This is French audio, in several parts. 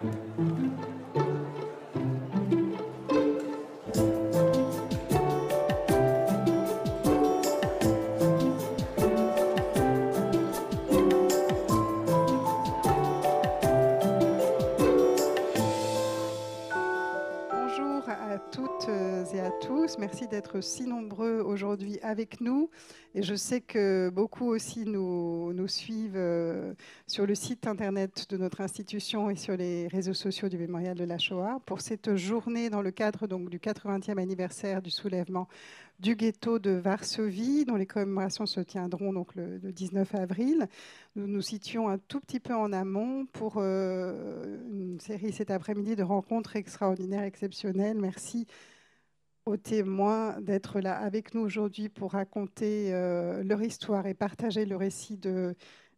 Thank you. si nombreux aujourd'hui avec nous. Et je sais que beaucoup aussi nous, nous suivent euh, sur le site internet de notre institution et sur les réseaux sociaux du Mémorial de la Shoah pour cette journée dans le cadre donc, du 80e anniversaire du soulèvement du ghetto de Varsovie, dont les commémorations se tiendront donc le, 19 avril. Nous nous situons un tout petit peu en amont pour euh, une série cet après-midi de rencontres extraordinaires, exceptionnelles. Merci aux témoins d'être là avec nous aujourd'hui pour raconter euh, leur histoire et partager le récit de,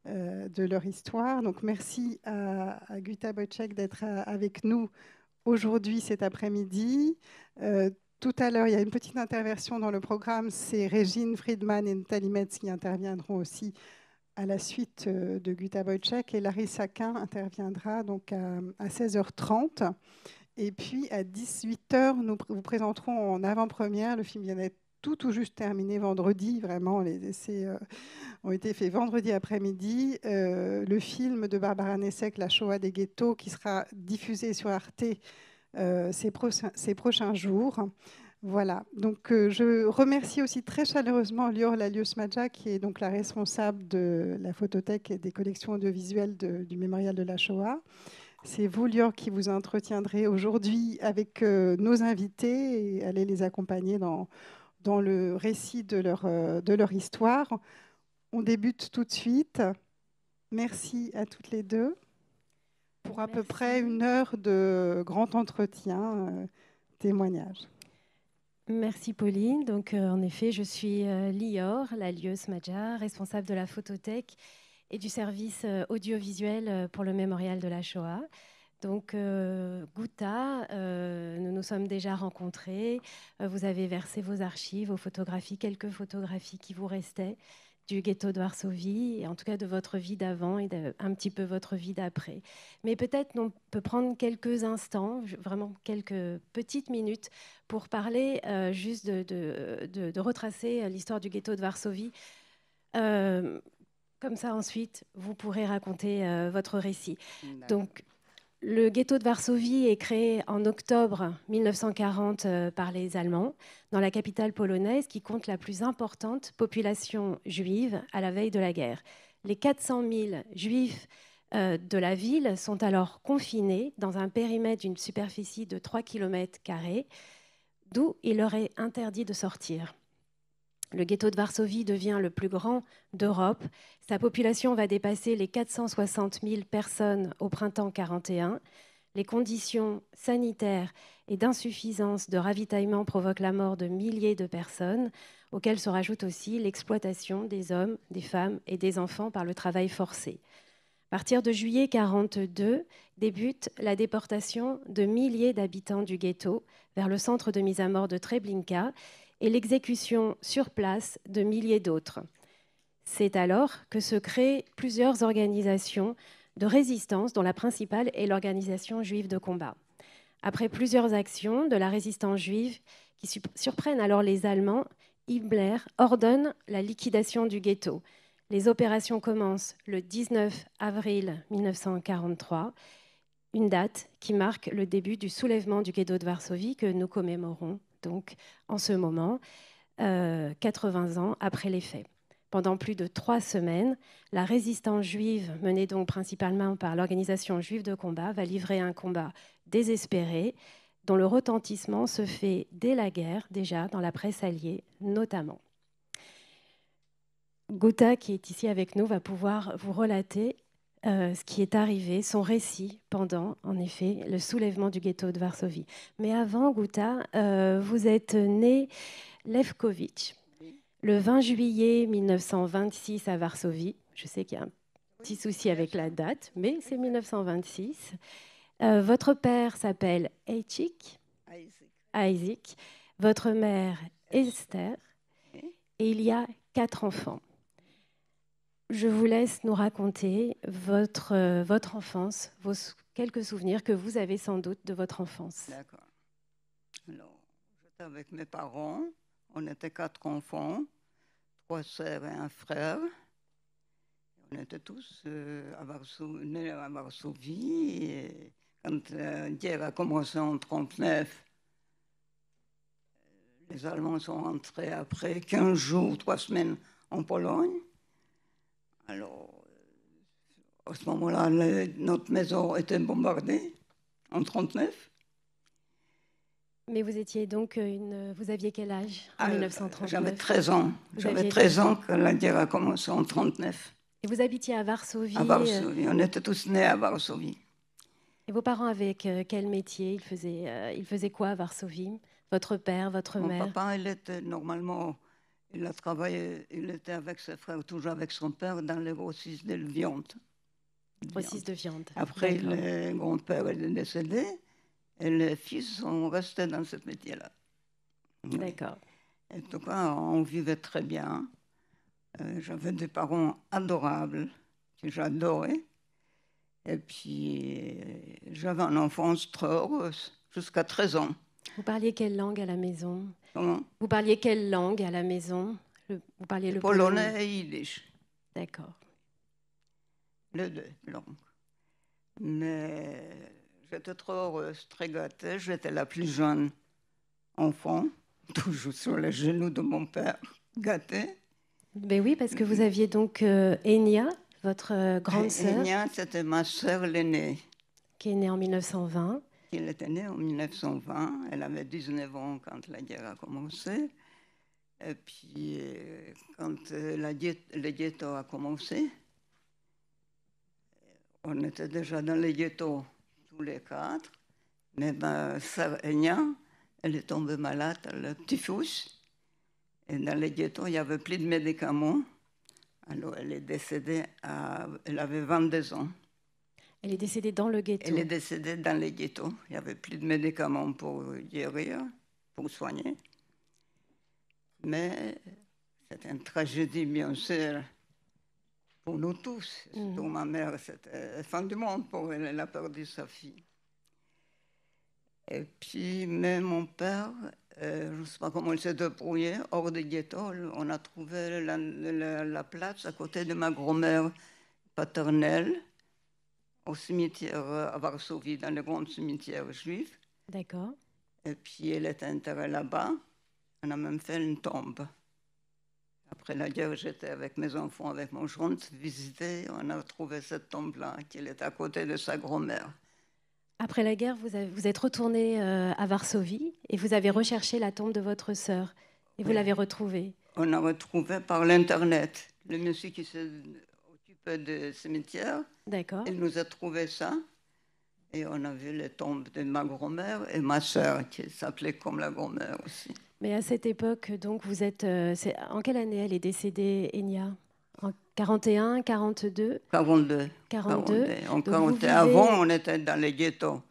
euh, de leur histoire. Donc merci à, Guta Bocek d'être euh, avec nous aujourd'hui cet après-midi. tout à l'heure, il y a une petite intervention dans le programme. C'est Régine Friedman et Nathalie Metz qui interviendront aussi à la suite de Guta Bocek et Larry Sakin interviendra donc à 16h30. Et puis à 18h, nous vous présenterons en avant-première le film vient d'être tout tout juste terminé vendredi, vraiment, les essais euh, ont été faits vendredi après-midi. Euh, le film de Barbara Nessek, La Shoah des ghettos, qui sera diffusé sur Arte euh, ces, prochains jours. Voilà, donc je remercie aussi très chaleureusement Lior Lalius qui est donc la responsable de la photothèque et des collections audiovisuelles du mémorial de la Shoah. C'est vous, Lior, qui vous entretiendrez aujourd'hui avec euh, nos invités et allez les accompagner dans, le récit euh, de leur, histoire. On débute tout de suite. Merci à toutes les deux pour à peu près une heure de grand entretien, euh, témoignage. Merci Pauline. Donc en effet, je suis Lior, la lieuse Madja, responsable de la photothèque et du service euh, audiovisuel euh, pour le mémorial de la Shoah. Donc, euh, Guta, nous nous sommes déjà rencontrés. vous avez versé vos archives, vos photographies, quelques photographies qui vous restaient du ghetto de Varsovie, et en tout cas de votre vie d'avant et un petit peu votre vie d'après. Mais peut-être on peut prendre quelques instants, vraiment quelques petites minutes, pour parler juste de, de, retracer l'histoire du ghetto de Varsovie. Euh, comme ça, ensuite, vous pourrez raconter euh, votre récit. Donc, le ghetto de Varsovie est créé en octobre 1940 euh, par les Allemands dans la capitale polonaise qui compte la plus importante population juive à la veille de la guerre. Les 400 000 juifs euh, de la ville sont alors confinés dans un périmètre d'une superficie de 3 km, d'où il leur est interdit de sortir. Le ghetto de Varsovie devient le plus grand d'Europe. Sa population va dépasser les 460 000 personnes au printemps 41. Les conditions sanitaires et d'insuffisance de ravitaillement provoquent la mort de milliers de personnes, auxquelles se rajoute aussi l'exploitation des hommes, des femmes et des enfants par le travail forcé. À partir de juillet 1942 débute la déportation de milliers d'habitants du ghetto vers le centre de mise à mort de Treblinka et l'exécution sur place de milliers d'autres. C'est alors que se créent plusieurs organisations de résistance, dont la principale est l'organisation juive de combat. Après plusieurs actions de la résistance juive qui surprennent alors les Allemands, Himmler ordonne la liquidation du ghetto. Les opérations commencent le 19 avril 1943, une date qui marque le début du soulèvement du ghetto de Varsovie que nous commémorons donc en ce moment, 80 euh, ans après les faits. Pendant plus de trois semaines, la résistance juive, menée donc principalement par l'organisation juive de combat, va livrer un combat désespéré dont le retentissement se fait dès la guerre, déjà dans la presse alliée notamment. Gouta, qui est ici avec nous, va pouvoir vous relater euh, ce qui est arrivé, son récit pendant, en effet, le soulèvement du ghetto de Varsovie. Mais avant, Guta, euh, vous êtes né Levkovitch le 20 juillet 1926 à Varsovie. Je sais qu'il y a un petit souci avec la date, mais c'est 1926. Euh, votre père s'appelle Eichik, Isaac. Votre mère Esther. Et il y a quatre enfants je vous laisse nous raconter votre, euh, votre enfance, vos quelques souvenirs que vous avez sans doute de votre enfance. D'accord. Alors, j'étais avec mes parents. On était quatre enfants, trois sœurs et un frère. On était tous euh, à à Varsovie. quand la guerre a commencé en 1939, les Allemands sont rentrés après 15 jours, trois semaines en Pologne. Alors, euh, à ce moment-là, notre maison était bombardée en 1939. Mais vous étiez donc euh, une. Vous aviez quel âge en 1939 ah, J'avais 13 ans. J'avais 13 ans quand la guerre a commencé en 1939. Et vous habitiez à Varsovie À Varsovie. On était tous nés à Varsovie. Et vos parents avaient euh, quel métier ils faisaient, ils faisaient quoi à Varsovie Votre père, votre mère Mon papa, il était normalement il a travaillé, il était avec ses frères, toujours avec son père, dans les grossistes de viande. Grossistes de viande. Après, le grand-père est décédé et les fils sont restés dans ce métier-là. D'accord. En tout cas, on vivait très bien. Euh, j'avais des parents adorables que j'adorais. Et puis, euh, j'avais une enfance très heureuse, jusqu'à 13 ans. Vous parliez quelle langue à la maison vous parliez quelle langue à la maison Vous parliez le, polonais, et yiddish. D'accord. Les deux langues. Mais j'étais trop heureuse, très gâtée. J'étais la plus jeune enfant, toujours sur les genoux de mon père, gâtée. Ben oui, parce que vous aviez donc euh, Enya, votre euh, grande sœur. Enya, c'était ma sœur l'aînée. Qui est née en 1920. Elle était née en 1920, elle avait 19 ans quand la guerre a commencé. Et puis, euh, quand euh, le ghetto a commencé, on était déjà dans le ghetto tous les quatre. Mais ma sœur elle est tombée malade, le typhus. Et dans le ghetto, il n'y avait plus de médicaments. Alors, elle est décédée, elle avait 22 ans. Elle est décédée dans le ghetto. Elle est décédée dans le ghetto. Il n'y avait plus de médicaments pour guérir, pour soigner. Mais c'est une tragédie, bien sûr, pour nous tous. Mmh. ma mère, c'était euh, fin du monde pour elle. Elle a perdu sa fille. Et puis, même mon père, euh, je ne sais pas comment il s'est débrouillé, hors des ghetto, on a trouvé la place à côté de ma grand-mère paternelle au cimetière à euh, Varsovie, dans le grand cimetière juif. D'accord. Et puis elle est enterrée là-bas. On a même fait une tombe. Après la guerre, j'étais avec mes enfants, avec mon chante, visiter. On a trouvé cette tombe-là, qui est à côté de sa grand-mère. Après la guerre, vous, avez, vous êtes retourné euh, à Varsovie et vous avez recherché la tombe de votre sœur. Et vous l'avez retrouvée. On a retrouvé par l'Internet. Le monsieur qui s'est peu de cimetière. D'accord. Il nous a trouvé ça. Et on a vu les tombes de ma grand-mère et ma soeur, qui s'appelait comme la grand-mère aussi. Mais à cette époque, donc, vous êtes. Euh, en quelle année elle est décédée, Enya En 41, 42 42. 42. En Avant, on était dans les ghettos.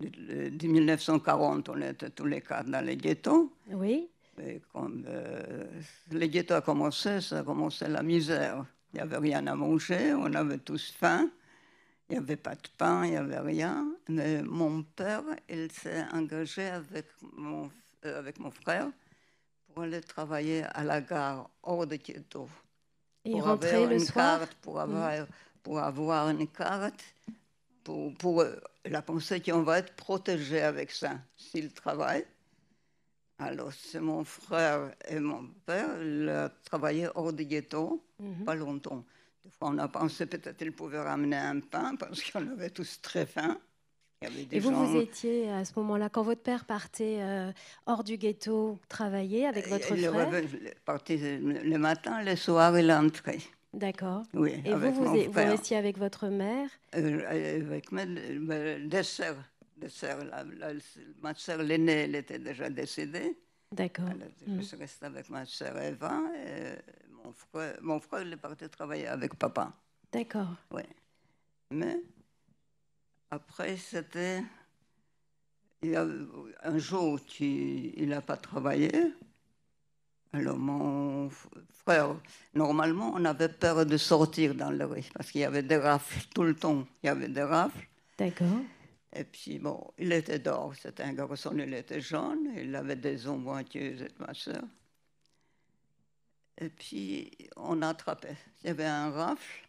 De 1940, on était tous les quatre dans les ghettos. Oui. Et quand euh, les ghettos a commencé, ça a commencé la misère. Il n'y avait rien à manger, on avait tous faim. Il n'y avait pas de pain, il n'y avait rien. Mais mon père, il s'est engagé avec mon, euh, avec mon frère pour aller travailler à la gare hors de Kyoto. Il pour avoir une Carte, pour, mm. avoir, pour avoir une carte, pour, pour euh, la pensée qu'on va être protégé avec ça s'il travaille. Alors, c'est mon frère et mon père. Ils travaillaient hors du ghetto, mhm. pas longtemps. Des fois, on a pensé peut-être qu'ils pouvaient ramener un pain parce qu'on avait tous très faim. et vous, vous étiez à ce moment-là, quand votre père partait euh, hors du ghetto travailler avec votre frère Il partait le matin, le soir, et l'entrée. D'accord. Oui, et vous, vous, étiez restiez avec votre mère euh, Avec mes deux sœurs ma soeur l'aînée, elle était déjà décédée. D'accord. Je suis mm. restée avec ma soeur Eva. Et mon, frère, mon frère, il est parti travailler avec papa. D'accord. Oui. Mais après, c'était. un jour, qui, il n'a pas travaillé. Alors, mon frère, normalement, on avait peur de sortir dans le riz parce qu'il y avait des rafles tout le temps. Il y avait des rafles. D'accord. Et puis, bon, il était d'or, c'était un garçon, il était jaune, il avait des ombres pointilleuses et ma soeur. Et puis, on attrapait. Il y avait un rafle.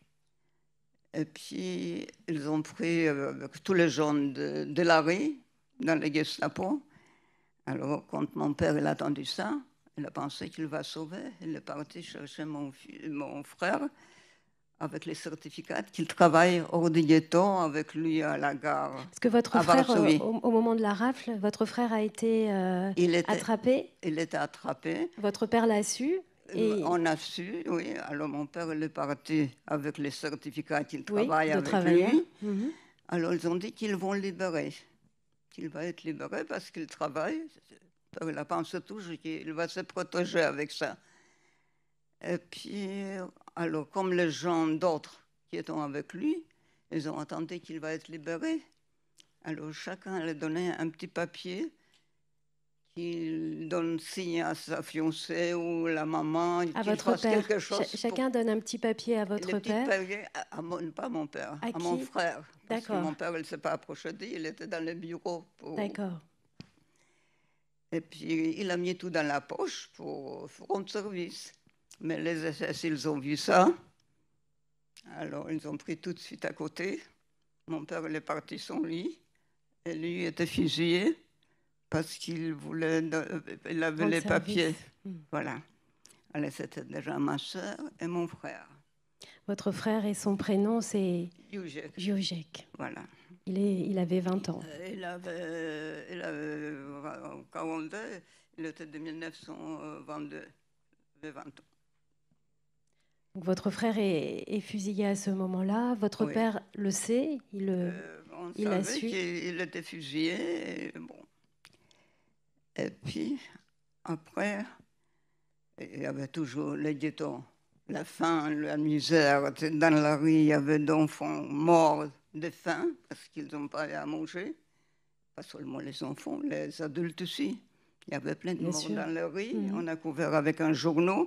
Et puis, ils ont pris euh, tous les jaunes de, la rue, dans les Gestapo. Alors, quand mon père il a entendu ça, il a pensé qu'il va sauver. Il est parti chercher mon frère avec les certificats, qu'il travaille hors du ghetto avec lui à la gare. Parce que votre frère, euh, au, moment de la rafle, votre frère a été euh, il attrapé Il était attrapé. Votre père l'a su et... Euh, on a su, oui. Alors mon père il est parti avec les certificats qu'il travaille avec lui. Mhm. Alors ils ont dit qu'ils vont libérer, qu'il va être libéré parce qu'il travaille. Il pense toujours il va se protéger avec ça. Et puis alors, comme les gens d'autres qui étaient avec lui, ils ont attendu qu'il va être libéré. Alors, chacun allait donner un petit papier qu'il donne signe à sa fiancée ou la maman. À votre père. Quelque chose chacun donne un petit papier à votre père. Papier à, à mon, pas mon père, à, mon frère. D'accord. Mon père, il ne s'est pas approché de il était dans le bureau. D'accord. Et puis, il a mis tout dans la poche pour rendre service. Mais les SS, ils ont vu ça. Alors, ils ont pris tout de suite à côté. Mon père il est parti sans lui. Et lui était fusillé parce qu'il voulait. Il avait les papiers. Hmm. Voilà. Alors, c'était déjà ma soeur et mon frère. Votre frère et son prénom, c'est. Jujek. Voilà. Il, est, il avait 20 ans. Euh, il avait, il avait 42. Euh, il était de 1922. 20 ans votre frère est, fusillé à ce moment-là. Votre père le sait. Il, euh, euh, a qu'il était fusillé. Et, puis après, il y avait toujours les ghettos, la faim, la misère. Dans la rue, il y avait d'enfants morts de faim parce qu'ils n'ont pas à manger. Pas seulement les enfants, les adultes aussi. Il y avait plein de morts dans la rue. Mhm. On a couvert avec un journal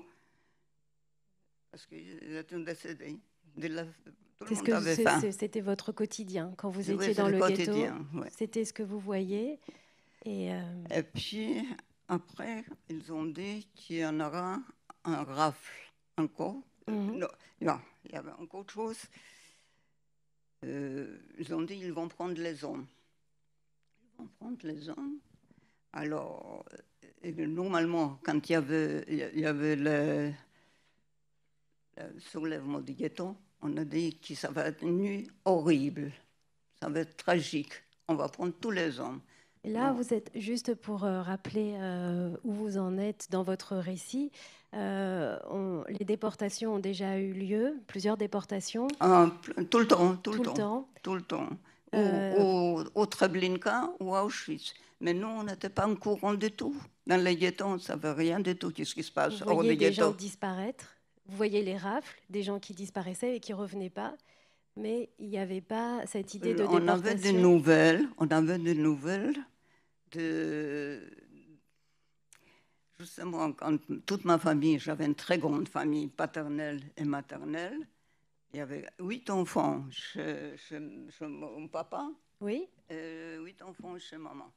parce qu'ils étaient décédés. C'était votre quotidien quand vous étiez dans le, ghetto. C'était ce que vous voyez. Euh, et, puis après, ils ont dit qu'il y en aura un rafle encore. Mhm. non, il y avait encore autre chose. Euh, ils ont dit qu'ils vont prendre les hommes. Ils vont prendre les hommes. Alors, euh, normalement, quand il y avait, il y avait le euh, soulèvement du ghetto, on a dit que ça va être une horrible, ça va être tragique, on va prendre tous les hommes. là, vous êtes juste pour euh, rappeler euh, où vous en êtes dans votre récit. les déportations ont déjà eu lieu, plusieurs déportations. Ah, tout le temps, tout, le, temps, au, Treblinka ou à Auschwitz. Mais nous, on n'était pas en courant du tout. Dans les ghettos, on ne savait rien de tout quest ce qui se passe vous hors des, gens disparaître vous voyez les rafles, des gens qui disparaissaient et qui revenaient pas, mais il n'y avait pas cette idée de on Avait des nouvelles, on avait des nouvelles de justement quand toute ma famille, j'avais une très grande famille paternelle et maternelle. Il y avait huit enfants chez, mon papa. Oui. Et huit enfants chez maman.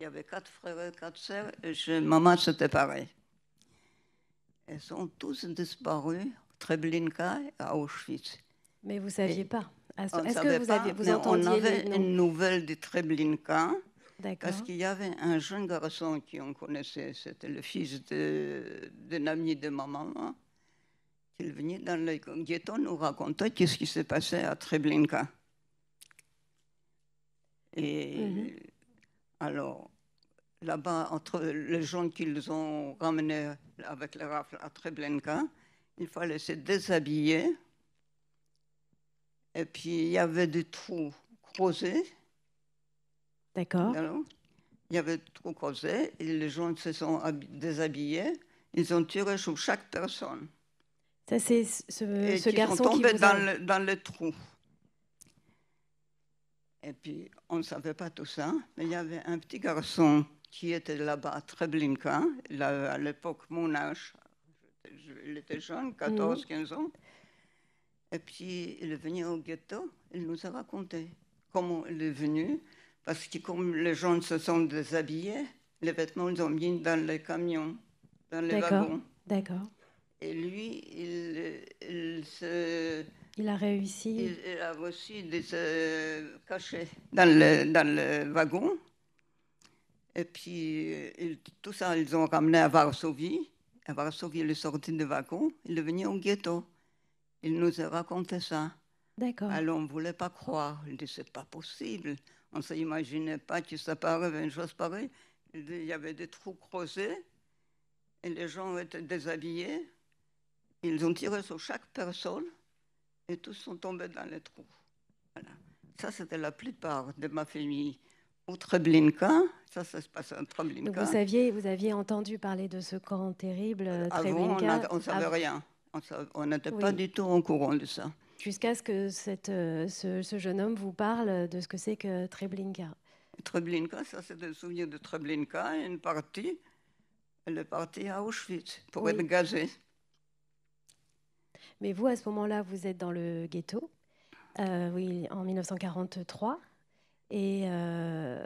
Il y avait quatre frères et quatre sœurs. Et chez maman, c'était pareil. Elles sont tous disparues, Treblinka à Auschwitz. Mais vous ne saviez pas. Est-ce que vous, On avait une nouvelle de Treblinka. Parce qu'il y avait un jeune garçon qui connaissait, c'était le fils d'un ami de ma maman, qui venait dans le ghetto nous raconter qu'est-ce qui se passé à Treblinka. Et mhm. alors, là-bas, entre les gens qu'ils ont ramenés avec les rafles à Treblinka, il fallait se déshabiller. Et puis, il y avait des trous creusés. D'accord. Il y avait des trous creusés et les gens se sont déshabillés. Ils ont tiré sur chaque personne. Ça, c'est ce, garçon qui vous a... dans, le, dans le trou. Et puis, on ne savait pas tout ça, mais il y avait un petit garçon qui était là-bas à Treblinka, à l'époque mon âge. Il était jeune, 14, 15 mhm. ans. Et puis, il est venu au ghetto, il nous a raconté comment il est venu, parce que comme les gens se sont déshabillés, les vêtements, ils ont mis dans les camions, dans les wagons. D'accord. Et lui, il, il, a réussi. Il, a réussi de se euh, cacher dans le, dans le wagon. Et puis, euh, tout ça, ils ont ramené à Varsovie. À Varsovie, ils sorti de wagon, ils venu au ghetto. Ils nous ont raconté ça. D'accord. Alors, on ne voulait pas croire. Ils disaient, c'est pas possible. On ne s'imaginait pas que ça paraît une chose pareille. Il y avait des trous creusés et les gens étaient déshabillés. Ils ont tiré sur chaque personne et tous sont tombés dans les trous. Voilà. Ça, c'était la plupart de ma famille au Treblinka. Ça, ça se passe à Treblinka. vous, saviez, vous aviez entendu parler de ce camp terrible, Treblinka euh, Avant, on ne savait rien. On n'était pas du tout au courant de ça. Jusqu'à ce que cette, euh, ce, jeune homme vous parle de ce que c'est que Treblinka. Treblinka, ça c'est le souvenir de Treblinka, une partie. Elle est partie à Auschwitz pour être gazée. Mais vous, à ce moment-là, vous êtes dans le ghetto, euh, oui, en 1943. Euh,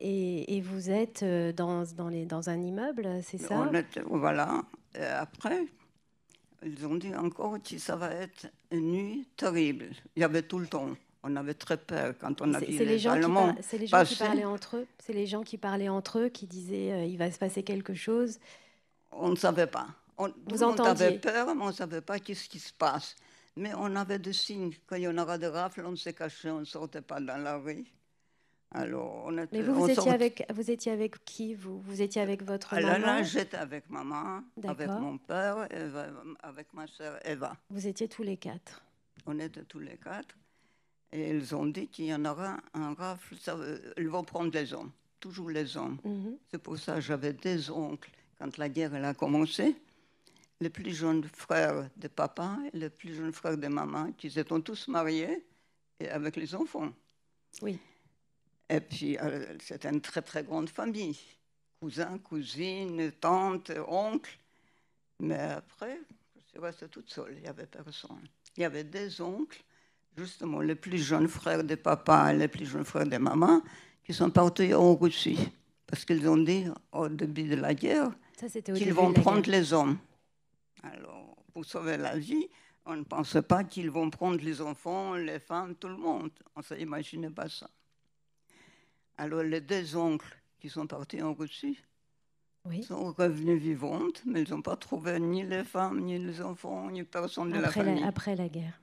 et, vous êtes euh, dans, dans, les, dans un immeuble, c'est ça on était, Voilà. Euh, après, ils ont dit encore que ça va être une nuit terrible. Il y avait tout le temps. On avait très peur quand on a vu les, les gens C'est les gens qui parlaient entre eux. C'est les gens qui parlaient entre eux qui disaient qu'il il va se passer quelque chose. On ne savait pas. On, Vous avait peur, mais on ne savait pas qu'est-ce qui se passe. Mais on avait des signes. Quand il y en aura des rafles, on se cachait, on ne sortait pas dans la rue. Alors, on était, Mais vous, vous, étiez avec, vous étiez avec qui vous, vous étiez avec votre ah, Alors Là, j'étais avec maman, avec mon père, avec ma soeur Eva. Vous étiez tous les quatre On était tous les quatre. Et ils ont dit qu'il y en aura un rafle, euh, ils vont prendre les hommes, toujours les hommes. Mhm. C'est pour ça que j'avais des oncles quand la guerre elle a commencé. Les plus jeunes frères de papa et les plus jeunes frères de maman, qui étaient tous mariés et avec les enfants. Oui. Et puis, euh, c'était une très, très grande famille. Cousins, cousines, tantes, oncles. Mais après, je suis tout toute seule. Il n'y avait personne. Il y avait des oncles, justement, les plus jeunes frères des papas et les plus jeunes frères des mamans, qui sont partis en Russie. Parce qu'ils ont dit, au début de la guerre, qu'ils vont prendre les hommes. Alors, pour sauver la vie, on ne pensait pas qu'ils vont prendre les enfants, les femmes, tout le monde. On ne s'imaginait pas ça. Alors les deux oncles qui sont partis en Russie sont revenus vivantes, mais ils n'ont pas trouvé ni les femmes, ni les enfants, ni personne de la famille. après la guerre.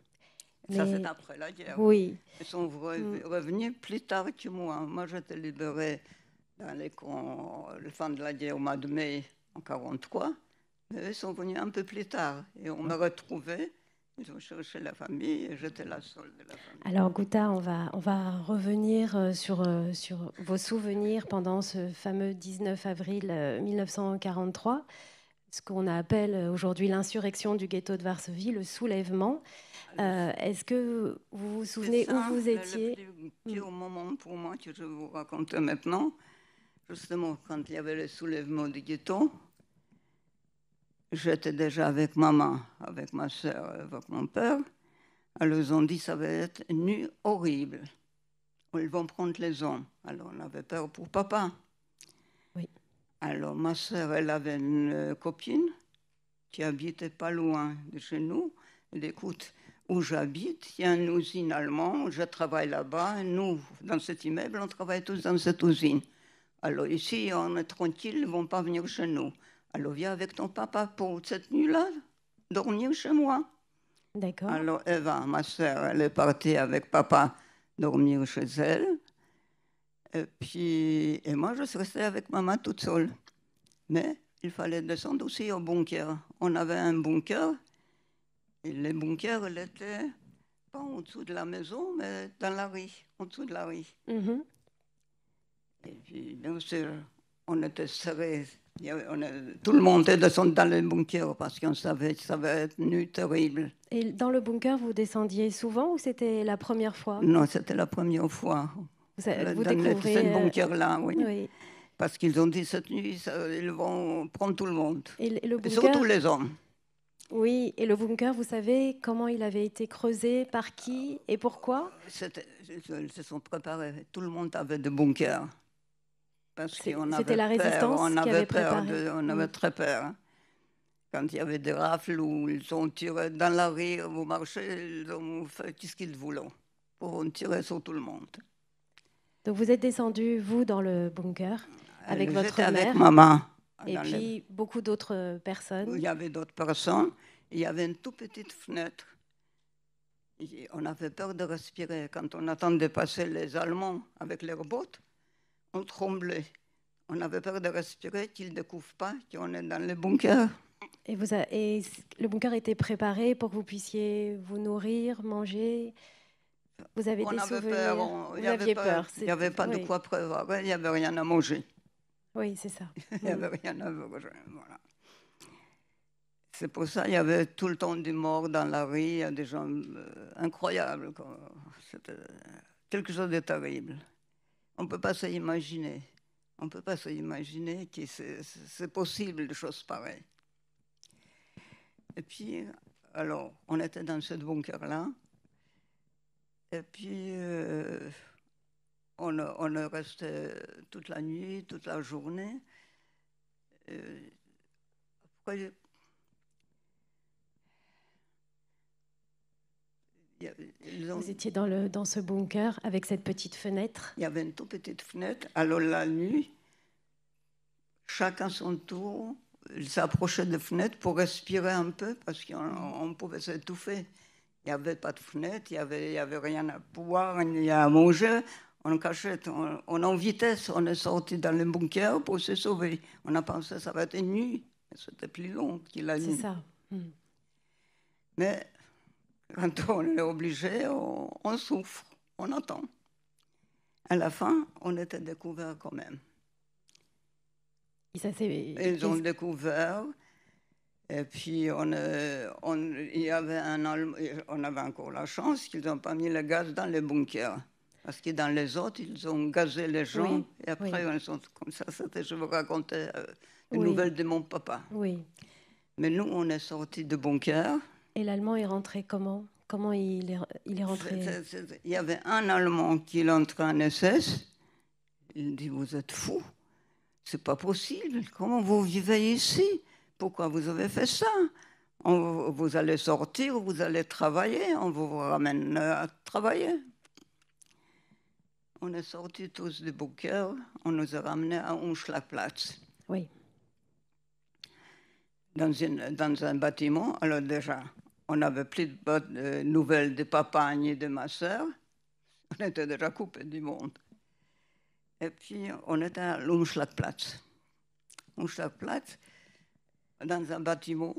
Ça, c'est après la guerre. Oui. Ils sont mm. revenus plus tard que moi. Moi, j'étais libérée dans les camps, le fin de la guerre au mois de mai en 1943. Mais ils sont venus un peu plus tard. Et on m'a retrouvée ils la famille et la Alors, Gouta, on va, on va revenir euh, sur, euh, sur vos souvenirs pendant ce fameux 19 avril 1943, euh, ce qu'on appelle aujourd'hui l'insurrection du ghetto de Varsovie, le soulèvement. Ah, est-ce que vous vous souvenez où vous étiez Le au mm. moment pour moi que je vous raconte maintenant, justement quand il y avait le soulèvement du ghetto, J'étais déjà avec maman, avec ma soeur, avec mon père. Elles ont dit ça va être une horrible. Ils vont prendre les hommes. Alors on avait peur pour papa. Oui. Alors ma soeur, elle avait une euh, copine qui habitait pas loin de chez nous. Elle écoute, où j'habite, il y a une usine allemande, je travaille là-bas. Nous, dans cet immeuble, on travaille tous dans cette usine. Alors ici, on est tranquille, ils ne vont pas venir chez nous. Alors viens avec ton papa pour cette nuit-là, dormir chez moi. D'accord. Alors Eva, eh ben, ma sœur, elle est partie avec papa dormir chez elle. Et puis, et moi, je suis restée avec maman toute seule. Mais il fallait descendre aussi au bunker. On avait un bunker. Et le bunker, il était pas en dessous de la maison, mais dans la rue, en dessous de la rue. Mhm. Et puis, bien sûr, on était serrés tout le monde est descendu dans le bunker parce qu'on savait que ça va être une terrible. Et dans le bunker, vous descendiez souvent ou c'était la première fois Non, c'était la première fois. Vous, avez, euh, dans découvrez... le euh, bunker-là, oui. Parce qu'ils ont dit cette nuit, ils vont prendre tout le monde. Et le bunker... Surtout les hommes. Oui, et le bunker, vous savez comment il avait été creusé, par qui et pourquoi Ils se sont préparés. Tout le monde avait des bunkers. C'était la résistance on avait, on avait très peur. Hein. Quand il y avait des rafles où ils ont tiré dans la rue, vous marchez, ils ont fait tout ce qu'ils voulaient pour tirer sur tout le monde. Donc vous êtes descendu, vous, dans le bunker, euh, avec votre mère. avec maman. Et puis beaucoup d'autres personnes. Il y avait d'autres personnes. Il y avait une toute petite fenêtre. on avait peur de respirer quand on attendait passer les Allemands avec leurs bottes on tremblait. On avait peur de respirer, qu'ils ne découvrent pas qu'on est dans le bunker. Et, vous et le bunker était préparé pour que vous puissiez vous nourrir, manger Vous avez on avait peur, y avait peur. Il n'y avait pas de quoi prévoir. Hein, il n'y avait rien à manger. Oui, c'est ça. il n'y avait rien à manger. Voilà. C'est pour ça il y avait tout le temps des morts dans la rue, il des gens euh, incroyables. C'était quelque chose de terrible. On ne peut pas s'imaginer, On ne peut pas s'imaginer que c'est possible des choses pareilles. Et puis, alors, on était dans ce bunker-là. Et puis, euh, on, on toute la nuit, toute la journée. Vous étiez dans, le, dans ce bunker avec cette petite fenêtre. Il y avait une toute petite fenêtre. Alors la nuit, chacun son tour, il s'approchait de la fenêtre pour respirer un peu parce qu'on pouvait s'étouffer. Il n'y avait pas de fenêtre, il n'y avait, y avait rien à boire, ni à manger. On cachait. on, on en vitesse, on est sorti dans le bunker pour se sauver. On a pensé que ça va être nuit, mais c'était plus long qu'il a. nuit. C'est ça. Hmm. Mais quand on est obligé, on, souffre, on attend. À la fin, on était découvert quand même. Ils ont découvert. Et puis, euh, on, avait encore la chance qu'ils n'ont pas mis le gaz dans les bunkers. Parce que dans les autres, ils ont gazé les gens. et après, sont comme ça. C'était, je vous racontais, une euh, nouvelles nouvelle de mon papa. Oui. Mais nous, on est sorti de bunker. Et l'allemand est rentré comment Comment il est, rentré Il y avait un Allemand qui est entré en SS. Il dit Vous êtes fou C'est pas possible. Comment vous vivez ici Pourquoi vous avez fait ça Vous allez sortir, vous allez travailler, on vous ramène euh, à travailler. On est sortis tous de bunker, on nous a ramenés à Unschlagplatz. Oui. Dans, dans un bâtiment, alors déjà, on n'avait plus de euh, nouvelles de papa ni de ma sœur. On était déjà coupé du monde. Et puis, on était à l'Umschlagplatz. Umschlagplatz, dans un bâtiment.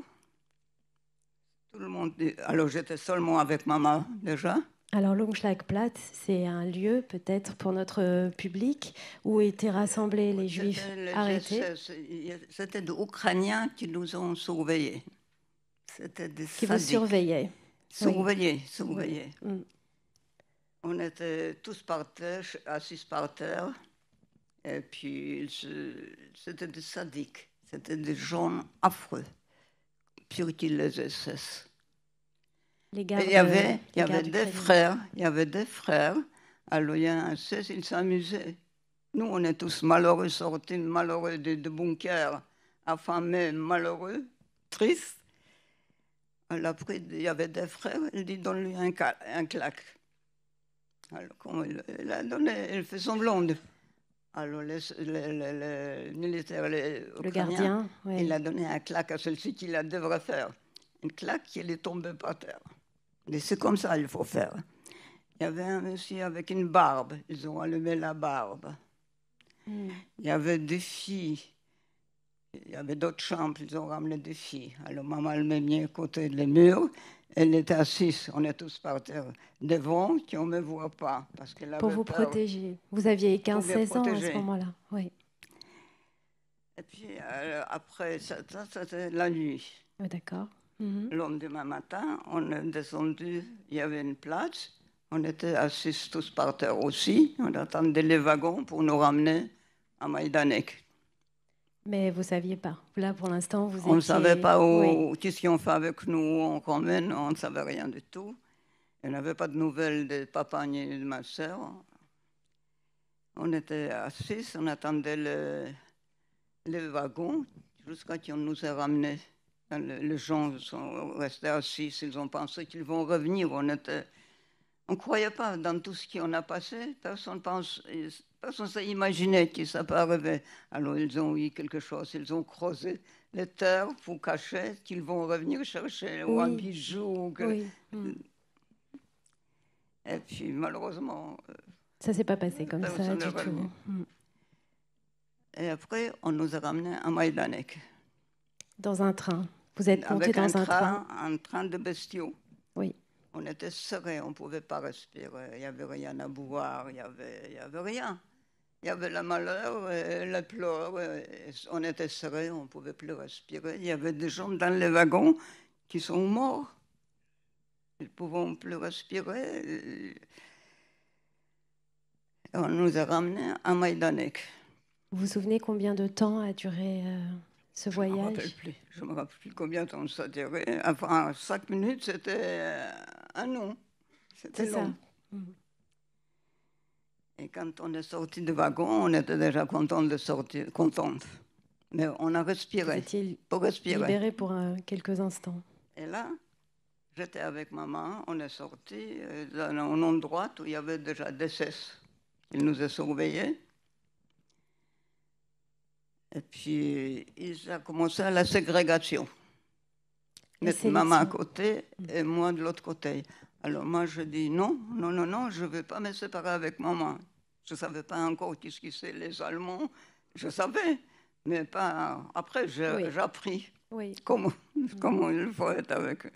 Tout le monde. Alors, j'étais seulement avec maman déjà. Alors, l'Umschlagplatz, c'est un lieu, peut-être pour notre public, où étaient rassemblés les Juifs arrêtés. C'était des Ukrainiens qui nous ont surveillés. C'était des Qui vous surveillaient. Surveillés, surveillés. Mm. Mm. On était tous par terre, assis par terre. Et puis, c'était des sadiques. C'était des gens affreux. Pire qu'ils les SS. Euh, les il y avait, il y avait des frères. Il y avait des frères. Alors, il y a ils s'amusaient. Nous, on est tous malheureux, sortis malheureux de, de bunkers, affamés, malheureux, tristes il y avait des frères, il dit donne-lui un, un, claque. Alors, quand elle, donné, elle fait blonde. Alors, le militaire, le gardien, il a donné un claque à celui qui la devrait faire. Une claque qui est tombée par terre. Mais c'est comme ça il faut faire. Il y avait un monsieur avec une barbe. Ils ont allumé la barbe. Hmm. Il y avait des filles il y avait d'autres chambres, ils ont ramené des filles. Alors maman, elle m'a mis à côté des murs. Elle était assise, on est tous par terre devant, qui on ne me voit pas. Parce qu'elle Pour vous protéger. Vous aviez 15-16 ans à ce moment-là. Oui. Et puis euh, après, ça, c'était la nuit. Oui, D'accord. Mhm. Le lendemain matin, on est descendu, il y avait une place, on était assis tous par terre aussi, on attendait les wagons pour nous ramener à Maïdanek. Mais vous ne saviez pas. Là, pour l'instant, vous On ne savait pas où, oui. qu'est-ce fait avec nous, en on on ne savait rien du tout. On n'avait pas de nouvelles de papa ni de ma soeur On était assis, on attendait le, le wagon jusqu'à ce qu'on nous ait ramenés. Les gens sont restés assis, ils ont pensé qu'ils vont revenir. On était on ne croyait pas dans tout ce qu'on a passé. Personne pense, personne s'est imaginé que ça peut arriver. Alors ils ont eu quelque chose. Ils ont creusé les terres pour cacher qu'ils vont revenir chercher un bijou. Mm. Et puis malheureusement. Euh, ça s'est pas passé comme ça du tout. Mm. Et après, on nous a ramenés à Maïdanek. Dans un train. Vous êtes monté dans un train. Un train de bestiaux on était serré, on ne pouvait pas respirer. Il n'y avait rien à boire, il n'y avait, y avait rien. Il y avait la malheur, la pleure, on était serré, on ne pouvait plus respirer. Il y avait des gens dans les wagons qui sont morts. Ils ne pouvaient plus respirer. on nous a ramenés à Maïdanek. Vous vous souvenez combien de temps a duré euh, ce voyage Je ne me rappelle plus. combien de temps ça a duré. Enfin, cinq minutes, c'était euh, un an. C'était long. Ça. Mhm. Et quand on est sorti du wagon, on était déjà content de sortir, contente. Mais on a respiré. pour respirer. libéré pour euh, quelques instants. Et là, j'étais avec maman, on est sorti euh, dans un endroit où il y avait déjà des cesses. Il nous a surveillés. Et puis, ils ont commencé à la ségrégation. Mettre maman à côté et mm. moi de l'autre côté. Alors moi, je dis non, non, non, non, je ne vais pas me séparer avec maman. Je ne savais pas encore qu'est-ce qui c'est les Allemands. Je savais, mais pas... Après, j'ai appris comment, mm. comment il faut être avec eux.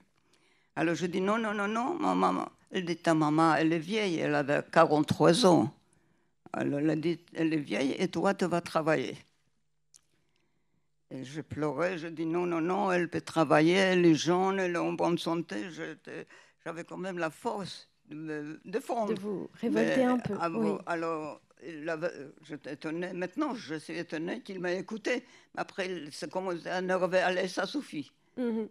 Alors je dis non, non, non, non, ma maman. Elle dit ta maman, elle est vieille, elle avait 43 ans. Alors elle dit, elle est vieille et toi, tu vas travailler je pleurais, je dis non, non, non, elle peut travailler, les gens, jeune, elle est en bonne santé. J'avais quand même la force de me défendre. De vous révolter un peu. Alors, oui. alors j'étais étonnée. Maintenant, je suis étonnée qu'il m'ait écouté. Après, c'est commencé à énerver. Allez, ça suffit. Mm-hmm.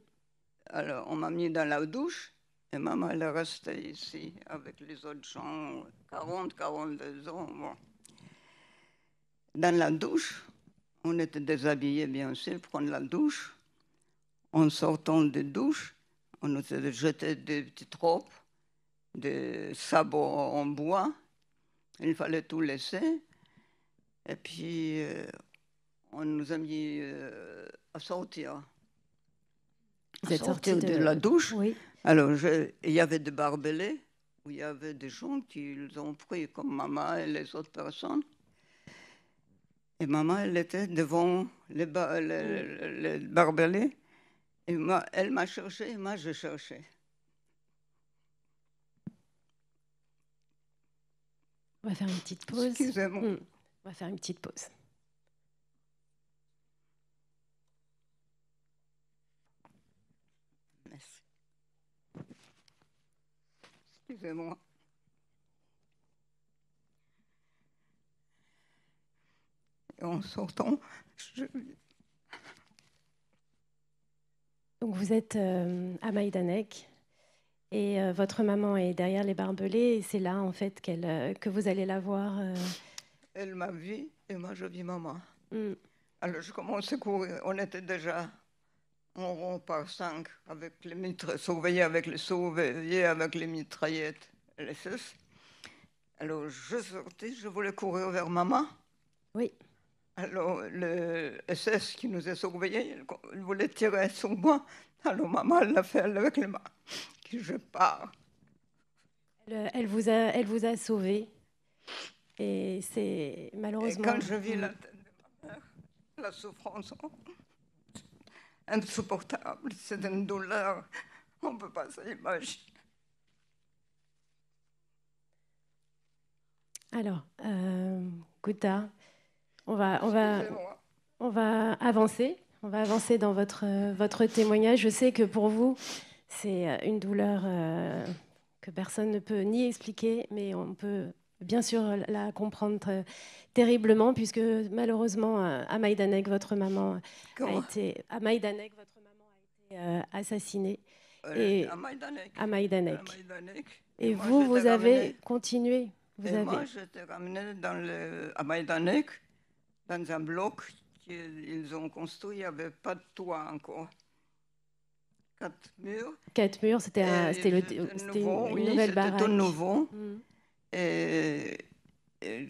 Alors, on m'a mis dans la douche. Et maman, elle est restée ici avec les autres gens, 40, 42 ans. Dans la douche, on était déshabillés, bien sûr, prendre la douche. En sortant de douche, on nous jetait jeté des petites robes, des sabots en bois. Il fallait tout laisser. Et puis, euh, on nous a mis euh, à sortir. sortir de... la douche. Oui. Alors, il y avait des barbelés, où il y avait des gens qui ont pris, comme maman et les autres personnes. Et maman, elle était devant le, barbelé. Et moi, elle m'a cherché et moi, je cherchais. On va faire une petite pause. Excusez-moi. Hmm. On va faire une petite pause. Merci. Excusez-moi. en sortant. Je... Donc vous êtes à euh, Maïdanek et euh, votre maman est derrière les barbelés et c'est là en fait euh, que vous allez la voir. Elle m'a vu et moi je vis maman. Hmm. Alors je commence à courir. On était déjà en rond par cinq avec les mitres, surveillés avec les surveillés, avec les mitraillettes, les Alors je sortais, je voulais courir vers maman. Oui. Alors, le SS qui nous a surveillés, il voulait tirer sur moi. Alors, maman l'a fait avec les mains. Je pars. Elle, vous a, elle vous a sauvé. Et c'est malheureusement. Et quand je vis la tête de ma mère, la souffrance insupportable, c'est une douleur, on ne peut pas s'imaginer. Alors, euh, on va, on va, hein. on va avancer. On va avancer dans votre, votre témoignage. Je sais que pour vous, c'est euh, une douleur euh, que personne ne peut ni expliquer, mais on peut bien sûr la comprendre euh, terriblement, puisque malheureusement, à Maïdanek, votre maman a été, à assassinée. Et, à Et, vous, vous avez continué. Vous avez... Moi, j'étais ramenée dans le, à Maïdanek dans un bloc qu'ils ont construit, il n'y avait pas de toit encore. Quatre murs. Quatre murs, c'était le nouveau, une, nouvelle tout nouveau. Mm. Et,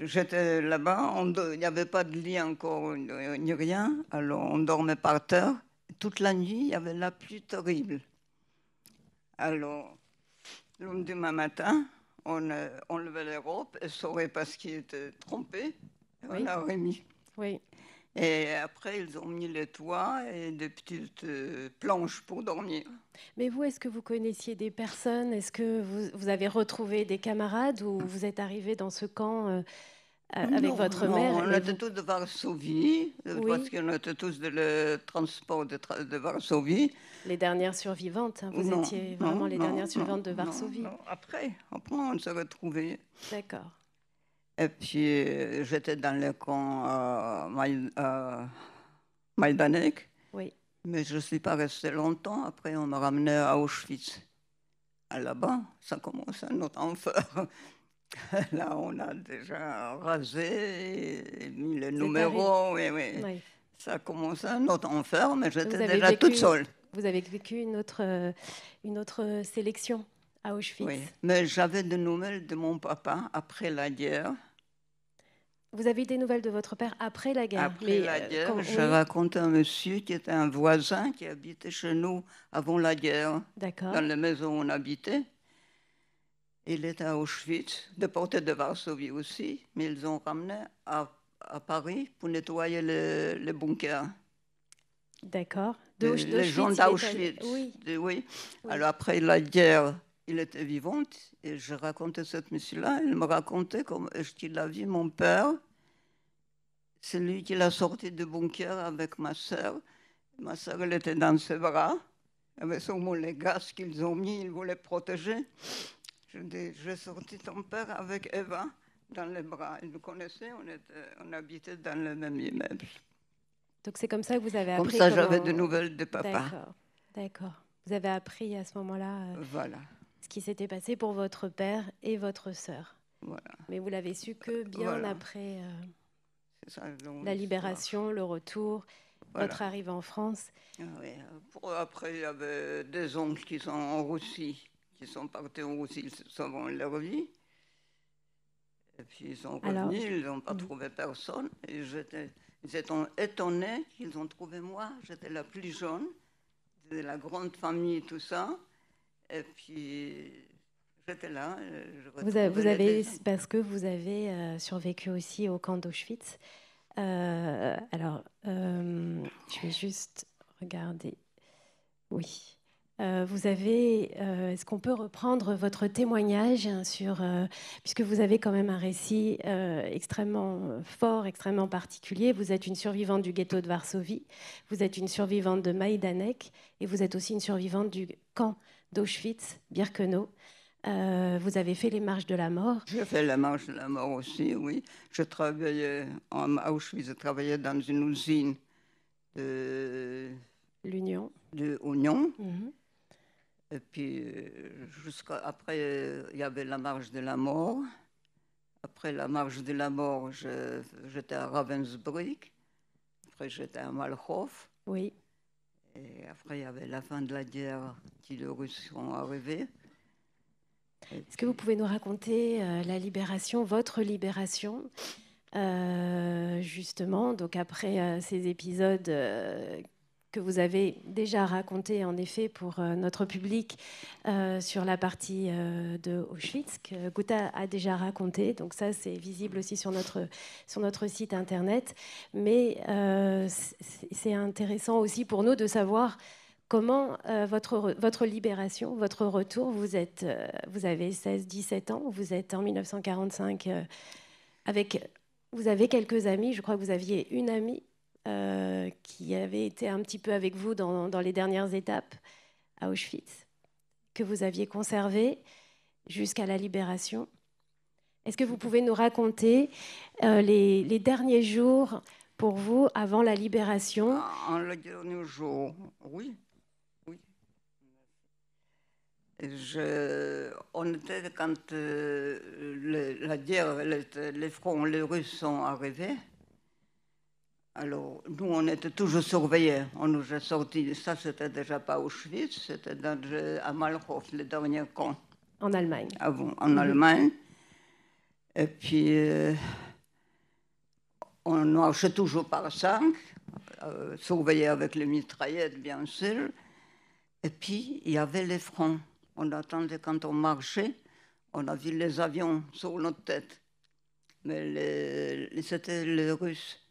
j'étais là-bas, il n'y avait pas de lit encore, ni rien. Alors on dormait par terre. Toute la nuit, il y avait la pluie terrible. Alors, le lendemain matin, on euh, levait les robes, et saurait parce qu'il était trompé, on l'a remis. Oui. Et après, ils ont mis le toit et des petites euh, planches pour dormir. Mais vous, est-ce que vous connaissiez des personnes Est-ce que vous, avez retrouvé des camarades ou vous êtes arrivé dans ce camp euh, euh, avec votre non, mère On était tous de Varsovie, parce qu'on était tous de le transport de, Varsovie. Les dernières survivantes, hein, vous étiez vraiment les dernières survivantes de Varsovie. Après, après, on s'est retrouvés. D'accord. Et puis, euh, j'étais dans le camp euh, euh Oui. Mais je ne suis pas restée longtemps. Après, on m'a ramenée à Auschwitz. Là-bas, ça commence un autre enfer. Là, on a déjà rasé, mis le numéro. oui, Ça commence un autre enfer, mais j'étais déjà toute seule. Vous avez vécu une autre, euh, une autre sélection à Auschwitz. Oui, mais j'avais des nouvelles de mon papa après la guerre. Vous avez des nouvelles de votre père après la guerre. Après la euh, guerre, je raconte un monsieur qui était un voisin qui habitait chez nous avant la guerre, dans la maison où on habitait. Il était à Auschwitz, déporté de Varsovie aussi, mais ils ont ramené à, Paris pour nettoyer les, bunkers. D'accord. Les, gens d'Auschwitz. Oui. Alors après la guerre, il était vivante, et je racontais cette mission-là, il me racontait comment est-ce qu'il a vu mon père, c'est lui qui l'a sorti du bunker avec ma sœur. Ma sœur, elle était dans ses bras, avec son mot les gaz qu'ils ont mis, ils voulaient protéger. Je dis, j'ai sorti ton père avec Eva dans les bras. Ils nous connaissaient, on, habitait dans le même immeuble. Donc c'est comme ça que vous avez appris. Comme ça, j'avais de nouvelles de papa. D'accord. Vous avez appris à ce moment-là. Euh, voilà ce qui s'était passé pour votre père et votre sœur. Mais vous l'avez su que bien après euh, la libération, le retour, votre arrivée en France. Ah après, il y avait des oncles qui sont en Russie, qui sont partis en Russie sont leur vie. Et puis ils sont revenus, ils n'ont pas trouvé personne. Et ils étaient étonnés qu'ils ont trouvé moi. J'étais la plus jeune de la grande famille, tout ça. Et puis, j'étais là. Euh, je vous, avez, parce que vous avez euh, survécu aussi au camp d'Auschwitz. Euh, alors, je vais juste regarder. Oui. vous avez, est-ce qu'on peut reprendre votre témoignage hein, sur, puisque vous avez quand même un récit extrêmement fort, extrêmement particulier. Vous êtes une survivante du ghetto de Varsovie, vous êtes une survivante de Maïdanek et vous êtes aussi une survivante du camp d'Auschwitz, Birkenau. Euh, vous avez fait les marches de la mort. J'ai fait les marches de la mort aussi, oui. Je travaillais en Auschwitz, je travaillais dans une usine de. L'Union. De Union. Mhm. Et puis, euh, après, euh, il y avait la marche de la mort. Après la marche de la mort, j'étais à Ravensbrück. Après, j'étais à malhof Oui. Et après, il y avait la fin de la guerre qui les Russes sont arrivés. Est-ce que vous pouvez nous raconter euh, la libération, votre libération euh, justement, donc après euh, ces épisodes que vous avez déjà raconté en effet pour euh, notre public euh, sur la partie euh, de Auschwitz que Guta a déjà raconté. Donc ça c'est visible aussi sur notre sur notre site internet. Mais c'est intéressant aussi pour nous de savoir comment votre votre libération, votre retour. Vous êtes vous avez 16-17 ans. Vous êtes en 1945 avec vous avez quelques amis, je crois que vous aviez une amie euh, qui avait été un petit peu avec vous dans, les dernières étapes à Auschwitz, que vous aviez conservé jusqu'à la libération. Est-ce que vous pouvez nous raconter euh, les, derniers jours pour vous avant la libération En ah, le dernier jour, oui. oui. on était quand euh, la les, les Russes sont arrivés. Alors, nous, on était toujours surveillés. On nous a sorti. Ça, c'était déjà pas Auschwitz, c'était euh, à Malhof, le dernier camp. En Allemagne. Ah en mhm. Allemagne. Et puis, euh, on marchait toujours par cinq, euh, surveillés avec les mitraillettes, bien sûr. Et puis, il y avait les fronts. On attendait quand on marchait, on a vu les avions sur notre tête. Mais c'était les Russes.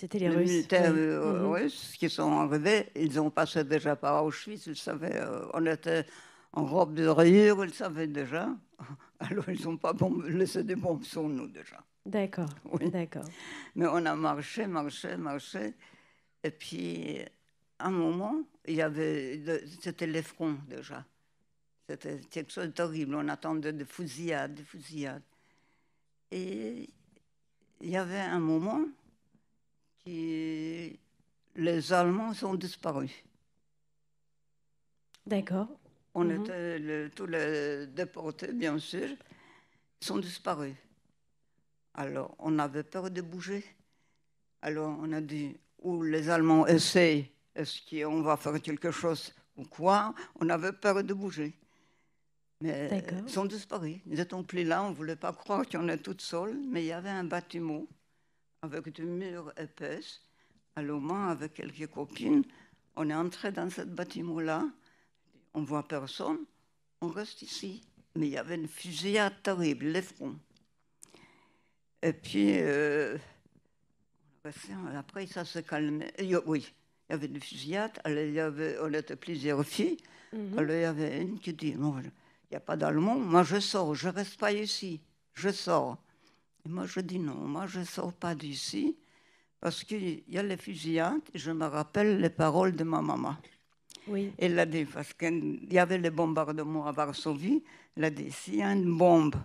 C'était les, Russes. militaires euh, mm-hmm. russes qui sont arrivés. Ils ont passé déjà par Auschwitz, ils savaient. Euh, on était en robe de rayure, ils savaient déjà. Alors ils n'ont pas laissé des bombes sur nous déjà. D'accord. Oui. D'accord. Mais on a marché, marché, marché. Et puis, à un moment, il y avait, c'était les fronts déjà. C'était quelque chose terrible. On attendait des fusillades, des fusillades. Et il y avait un moment les Allemands sont disparus. D'accord. On mhm. était tous les déportés, bien sûr, sont disparus. Alors, on avait peur de bouger. Alors, on a dit, ou les Allemands essayent, est-ce qu'on va faire quelque chose ou quoi On avait peur de bouger. Mais ils sont disparus. Nous n'étaient plus là, on ne voulait pas croire qu'on est tout seul mais il y avait un bâtiment avec des murs épais. À avec quelques copines, on est entré dans ce bâtiment-là. On voit personne, on reste ici. Mais il y avait une fusillade terrible, les fronts. Et puis, euh, après, ça s'est calmé. Oui, il y avait une fusillade. on était plusieurs filles. Mhm. il y avait une qui dit, il n'y a pas d'Allemand, moi je sors, je ne reste pas ici, je sors moi, je dis non, moi, je ne sors pas d'ici parce qu'il y a les fusillades. je me rappelle les paroles de ma maman. Oui. Elle a dit, parce qu'il y avait les bombardements à Varsovie, elle a dit, s'il y a une bombe,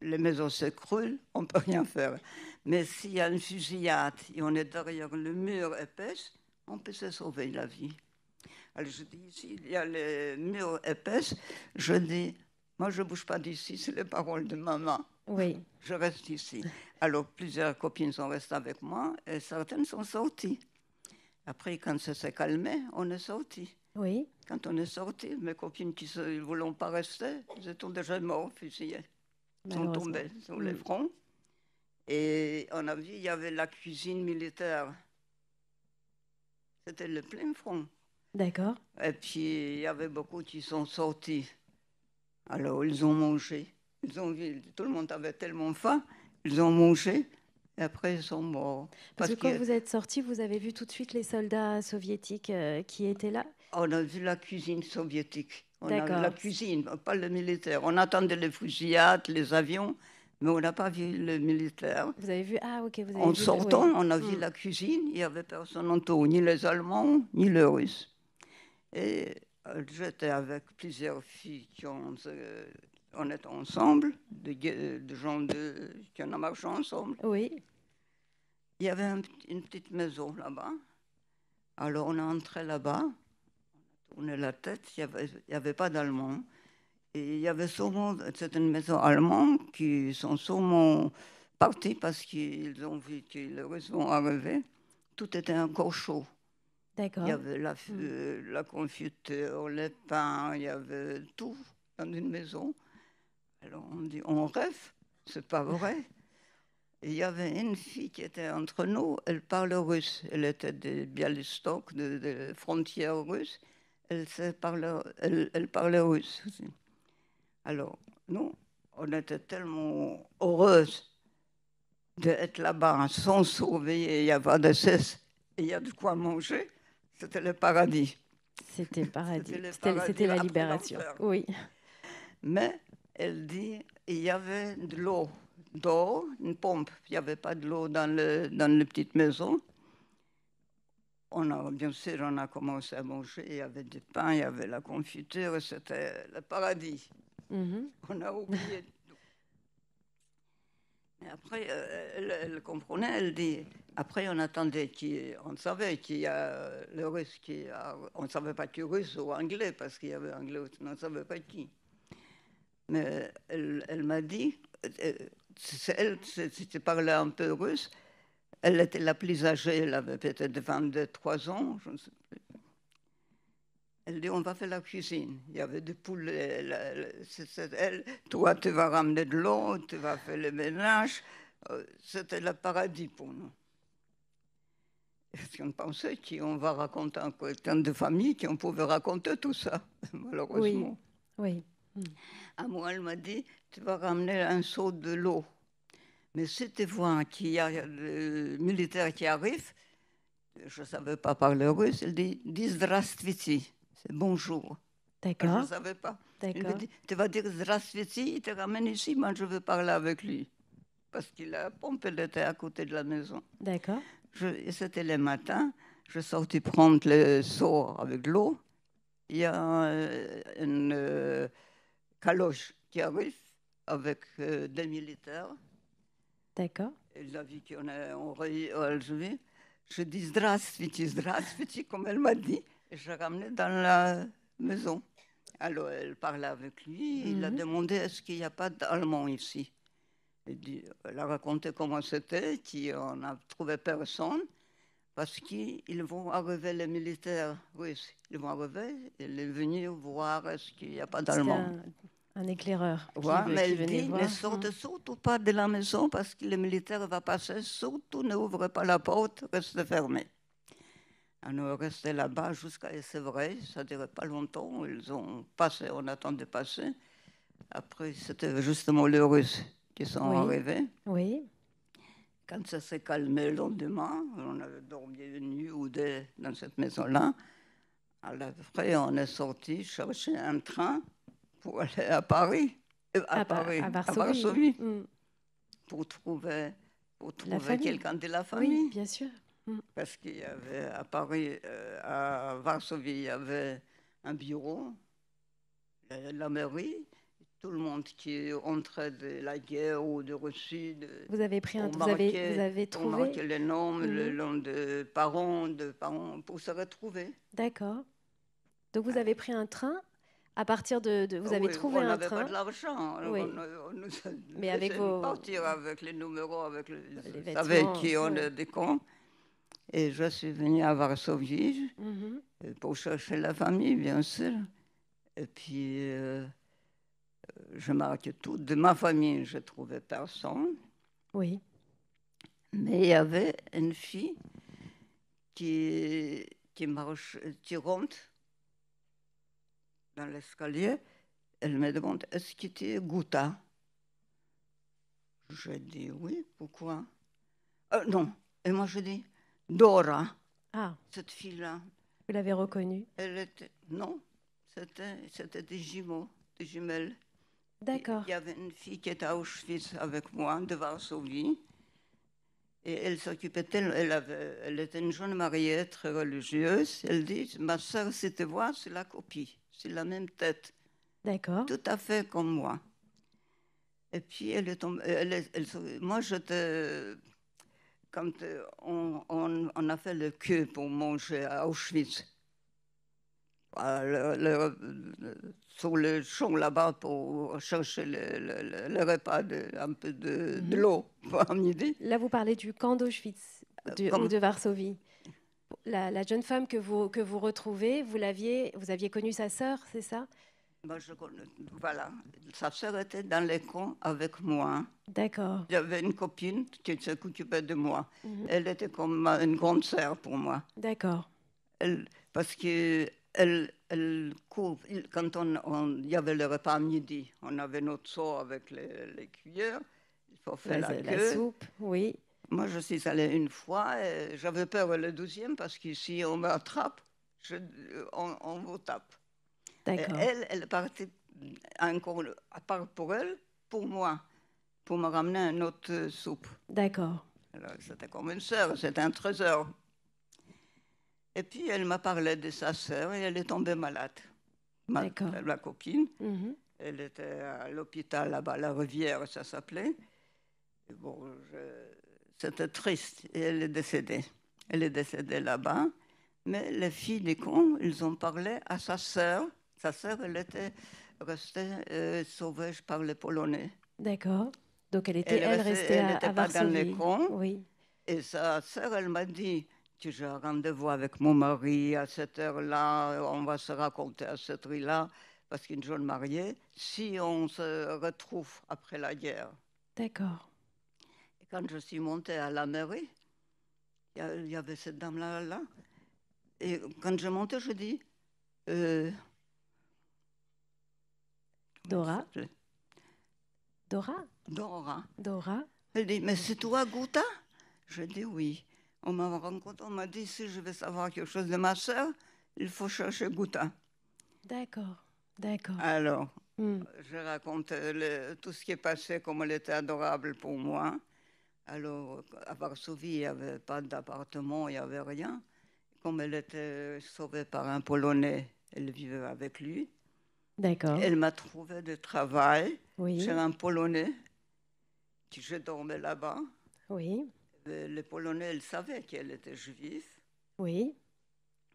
les maisons s'écroulent, on ne peut rien faire. Mais s'il y a une fusillade et on est derrière le mur épais, on peut se sauver la vie. Alors je dis, s'il y a les murs épais, je dis, moi, je ne bouge pas d'ici, c'est les paroles de maman. Oui. Je reste ici. Alors, plusieurs copines sont restées avec moi et certaines sont sorties. Après, quand ça s'est calmé, on est sorti. Oui. Quand on est sorti, mes copines qui ne voulaient pas rester, elles étaient déjà mortes, fusillées. Elles sont tombées sur les mm. fronts. Et on a vu, il y avait la cuisine militaire. C'était le plein front. D'accord. Et puis, il y avait beaucoup qui sont sortis. Alors ils ont mangé. Ils ont, tout le monde avait tellement faim, ils ont mangé et après ils sont morts. Parce, que, quand vous êtes sorti, vous avez vu tout de suite les soldats soviétiques euh, qui étaient là On a vu la cuisine soviétique. On a vu la cuisine, pas le militaire. On attendait les fusillades, les avions, mais on n'a pas vu le militaire. Vous avez vu Ah, ok, En sortant, on a vu hmm. la cuisine, il n'y avait personne autour, ni les Allemands, ni les Russes. Et euh, j'étais avec plusieurs filles qui ont, euh, on ensemble, euh, de, gens de, qui ont marché ensemble. Oui. Il y avait une petite maison là-bas. Alors on est entré là-bas, on a tourné la tête, il n'y avait, pas d'Allemand. Et il y avait sûrement, c'est une maison allemande qui sont sûrement partis parce qu'ils ont vu qu'ils les Russes vont Tout était encore chaud. Il y avait la, hmm. euh, la confiture, les pains, il y avait tout dans une maison. Alors on dit, on rêve, c'est pas vrai. Il y avait une fille qui était entre nous, elle parle russe, elle était de Bialystok, de, de frontière russe, elle, elle parlait russe aussi. Alors, nous, on était tellement heureuse d'être là-bas sans surveiller, il y avait de cesse, il y a de quoi manger. C'était le paradis. C'était le paradis. C'était la libération. Oui. Mais elle dit il y avait de l'eau, d'eau, une pompe. Il n'y avait pas de l'eau dans, le, dans les petites maisons. On a, bien sûr, on a commencé à manger. Il y avait du pain, il y avait la confiture. C'était le paradis. Mhm. On a oublié après, euh, elle comprenait, elle dit après, on attendait qui, on savait qu'il y a le russe qui a, on savait pas qui russe ou anglais parce qu'il y avait anglais, on ne savait pas qui. Mais elle, m'a dit, euh, elle, tu parlais un peu russe. Elle était la plus âgée, elle avait peut-être 22, ans, je ne sais plus. Elle dit, on va faire la cuisine. Il y avait des poulets. toi, tu vas ramener de l'eau, tu vas faire le ménage. Euh, c'était le paradis pour nous on pensait qu'on va raconter un temps de famille, qu'on pouvait raconter tout ça, malheureusement. Oui. Hmm. À moi, elle m'a dit Tu vas ramener un seau de l'eau. Mais si tu a le militaire qui arrive, je ne savais pas parler russe, elle dit Dis c'est bonjour. D'accord. Je ne savais pas. Elle Tu vas dire Zdravstviti, il te ramène ici, moi je veux parler avec lui. Parce qu'il a pompé, le terre à côté de la maison. D'accord c'était le matin, je sortais prendre le seau avec l'eau. Il y a euh, une euh, caloche qui arrive avec euh, des militaires. D'accord. Elle a vu qu'on est en Algérie. Je dis Zdravstviti, Zdravstviti, comme elle m'a dit. Et je l'ai ramenée dans la maison. Alors elle parlait avec lui. Il a mhm. demandé est-ce qu'il n'y a pas d'Allemand ici elle a raconté comment c'était, qu'on n'a trouvé personne, parce qu'ils vont arriver, les militaires russes, ils vont arriver, ils sont voir est-ce qu'il n'y a pas d'allemand Un, éclaireur. Oui, mais elle ne sortez surtout pas de la maison parce que les militaires vont passer, surtout ne ouvrez pas la porte, restez fermés. On est resté là-bas jusqu'à, et c'est vrai, ça ne durait pas longtemps, ils ont passé, on attend de passer. Après, c'était justement les Russes qui sont arrivés. Oui. Quand ça s'est calmé le lendemain, on avait dormi une nuit ou deux dans cette maison-là. Après, on est sorti chercher un train pour aller à Paris. Euh, à, Paris, à Varsovie. Mm. Pour trouver, pour trouver quelqu'un de la famille. Oui, bien sûr. Mm. Parce qu'il y avait à Paris, euh, à Varsovie, il y avait un bureau, euh, la mairie, tout le monde qui entrait de la guerre ou de Russie. vous avez pris un, vous avez, vous avez trouvé. On les noms, le nom de parents, de parents, pour se retrouver. D'accord. Donc vous avez pris un train à partir de, vous avez trouvé un train. Pas de l'argent. Oui. Mais avec vos partir avec les numéros, avec les, avec qui on est des cons. Et je suis venue à Varsovie mhm. euh, pour chercher la famille, bien sûr. Et puis. Euh, euh, je marque tout. De ma famille, je trouvais personne. Oui. Mais il y avait une fille qui, qui marche, rentre dans l'escalier. Elle me demande Est-ce que tu es Je dis Oui, pourquoi euh, Non. Et moi, je dis Dora. Ah. Cette fille-là. Vous l'avez reconnue Elle Non, c'était des jumeaux, des jumelles. Il y avait une fille qui était à Auschwitz avec moi, de Varsovie. Et elle s'occupait, elle, elle, était une jeune mariée très religieuse. Elle dit Ma soeur, si tu vois, c'est la copie, c'est la même tête. D'accord. Tout à fait comme moi. Et puis, elle est tombée, elle, elle, moi, Quand on, on a fait le queue pour manger à Auschwitz, euh, le, sur le champ là-bas pour chercher le, repas, de, un peu de, de mhm. l'eau midi. Là, vous parlez du camp d'Auschwitz euh, du, ou de Varsovie. La, jeune femme que vous, que vous retrouvez, vous, l'aviez, vous aviez connu sa sœur, c'est ça je, Voilà, sa sœur était dans les camps avec moi. D'accord. J'avais une copine qui s'occupait de moi. Mhm. Elle était comme une grande sœur pour moi. D'accord. parce que elle, elle couvre, quand on, il y avait le repas midi, on avait notre seau avec les, cuillères, il faut faire la, soupe, oui. Moi, je suis allée une fois, et j'avais peur le deuxième parce qu'ici, on m'attrape, je, on, vous tape. D'accord. elle, elle partait encore, à part pour elle, pour moi, pour me ramener une autre soupe. D'accord. Alors, c'était comme une sœur, c'était un trésor. Et puis elle m'a parlé de sa sœur et elle est tombée malade. Ma, la copine. Mhm. Elle était à l'hôpital là-bas, la Rivière, ça s'appelait. Bon, c'était triste et elle est décédée. Elle est décédée là-bas. Mais les filles des cons, ils ont parlé à sa sœur. Sa sœur, elle était restée euh, sauvage par les Polonais. D'accord. Donc elle était, elle, elle restée, elle à, était à Oui. Et sa sœur, elle m'a dit, j'ai un rendez-vous avec mon mari à cette heure-là, on va se raconter à cette heure-là, parce qu'une jeune mariée, si on se retrouve après la guerre. D'accord. Et quand je suis montée à la mairie, il y, avait cette dame-là, là, et quand je montais, je dis... Euh, Dora Dora Dora. Dora. Elle dit, mais c'est toi, Gouta Je dis oui on m'a rencontré, on m'a dit si je veux savoir quelque chose de ma soeur, il faut chercher Gouta. D'accord, d'accord. Alors, hmm. je raconte euh, tout ce qui est passé, comme elle était adorable pour moi. Alors, à Varsovie, il n'y avait pas d'appartement, il n'y avait rien. Comme elle était sauvée par un Polonais, elle vivait avec lui. D'accord. Elle m'a trouvé de travail chez un Polonais. Je dormais là-bas. Oui. Euh, Les Polonais, elle savait qu'elle était juive. Oui.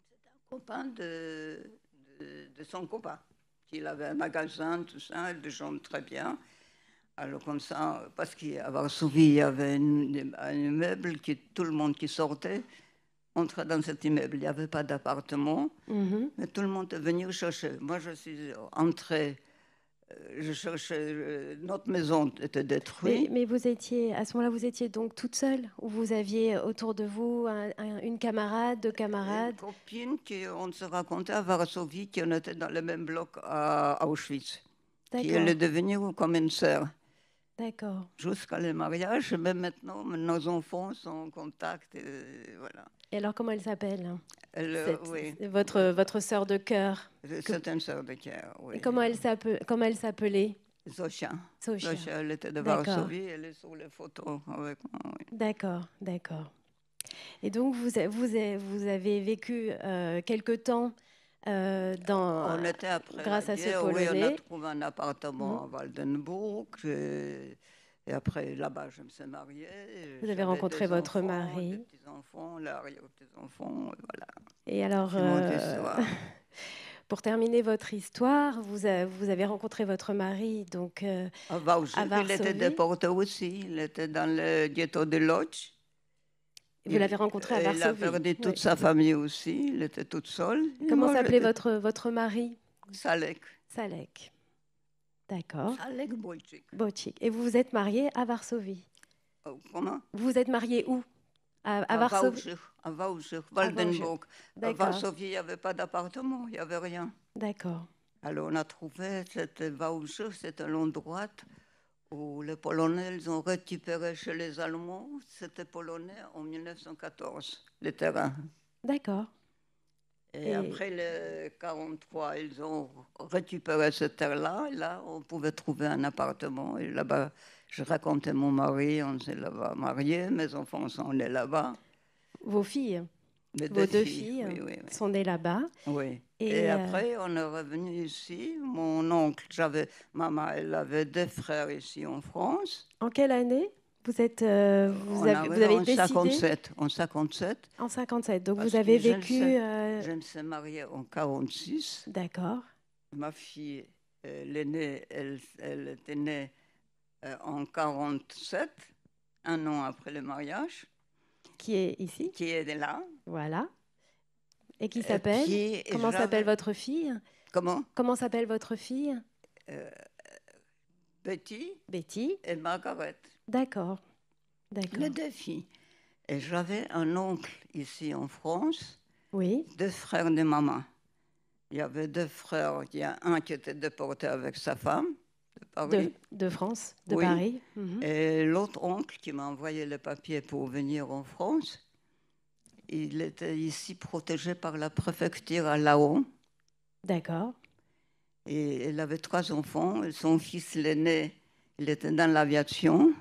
C'était un copain de, de, son copain. Il avait un magasin, tout ça, il gens très bien. Alors comme ça, parce qu'à Varsovie, il y avait un immeuble qui tout le monde qui sortait entrait dans cet immeuble. Il n'y avait pas d'appartement, mhm. mais tout le monde est venu chercher. Moi, je suis entrée euh, je, euh, notre maison était détruite. Mais, mais, vous étiez, à ce moment-là, vous étiez donc toute seule Ou vous aviez autour de vous une camarade, deux camarades Une copine on se racontait à Varsovie, qui était dans le même bloc à, Auschwitz. Qui elle est devenue comme une sœur. D'accord. Jusqu'à le mariage, Mais maintenant, nos enfants sont en contact. Et voilà. Et alors, comment elle s'appelle hein, Votre, votre sœur de cœur. C'est une sœur de cœur, oui. Et comment elle s'appelait Zocha. Zocha. elle était de Varsovie, elle est sur les photos avec moi. D'accord, d'accord. Et donc, vous, vous, avez vécu euh, quelque temps euh, dans, on était après grâce à ce projet. Oui, on a trouvé un appartement mmh. à Waldenburg. Et après, là-bas, je me suis mariée. Euh, vous avez rencontré votre mari. petits-enfants, l'arrière-petits-enfants, voilà. Et alors, euh, pour terminer votre histoire, vous, euh, vous, avez rencontré votre mari, donc Il était déporté aussi, il était dans le ghetto de Lodz. vous l'avez rencontré à Varsovie. Il a perdu toute sa famille aussi, il était toute seule. Comment s'appelait votre, votre mari Salek. Salek. D'accord. Alek Bojcik. Et vous vous êtes marié à Varsovie euh, Comment Vous vous êtes marié où à, Varsovie. à, Varsovie À Waldenburg. À Varsovie, il n'y avait pas d'appartement, il n'y avait rien. D'accord. Alors on a trouvé, c'était c'est c'était l'endroit où les Polonais ont récupéré chez les Allemands, c'était polonais en 1914, les terrains. D'accord. Et, après le 43, ils ont récupéré cette terre-là. Là, on pouvait trouver un appartement. Et là-bas, je racontais mon mari, on s'est là-bas mariés, mes enfants sont nés là-bas. Vos filles Vos deux, filles, sont nées là-bas. Oui. Et, euh, après, on est revenu ici. Mon oncle, j'avais, maman, elle avait deux frères ici en France. En quelle année vous êtes, euh, vous, avez, en décidé 57, en 57. En 57. Donc vous avez vécu. Euh, je, me suis mariée en 46. D'accord. Ma fille, euh, l'aînée, elle, elle, était née en 47, un an après le mariage. Qui est ici Qui est là. Voilà. Et qui s'appelle Comment s'appelle votre fille Comment Comment s'appelle votre fille Betty. Betty. Et Margaret. D'accord. Le défi. Et j'avais un oncle ici en France, oui. deux frères de maman. Il y avait deux frères, il y a un qui était déporté avec sa femme de Paris. De, France, de Paris. Mhm. Et l'autre oncle qui m'a envoyé le papier pour venir en France, il était ici protégé par la préfecture à Laon. D'accord. Et il avait trois enfants. Son fils l'aîné, il était dans l'aviation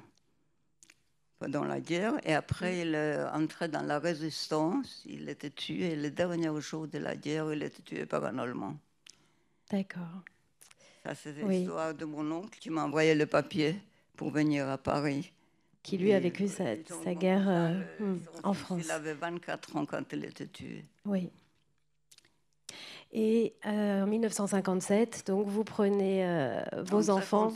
dans la guerre. Et après, mm. il est entré dans la résistance. Il était tué. Le dernier jour de la guerre, il était tué par un Allemand. D'accord. Ça, c'est l'histoire de mon oncle qui m'a envoyé le papier pour venir à Paris. Qui lui a vécu sa, guerre euh, euh, hmm, en France. Il avait 24 ans quand il était tué. Oui. Et euh, en 1957, donc vous prenez vos enfants.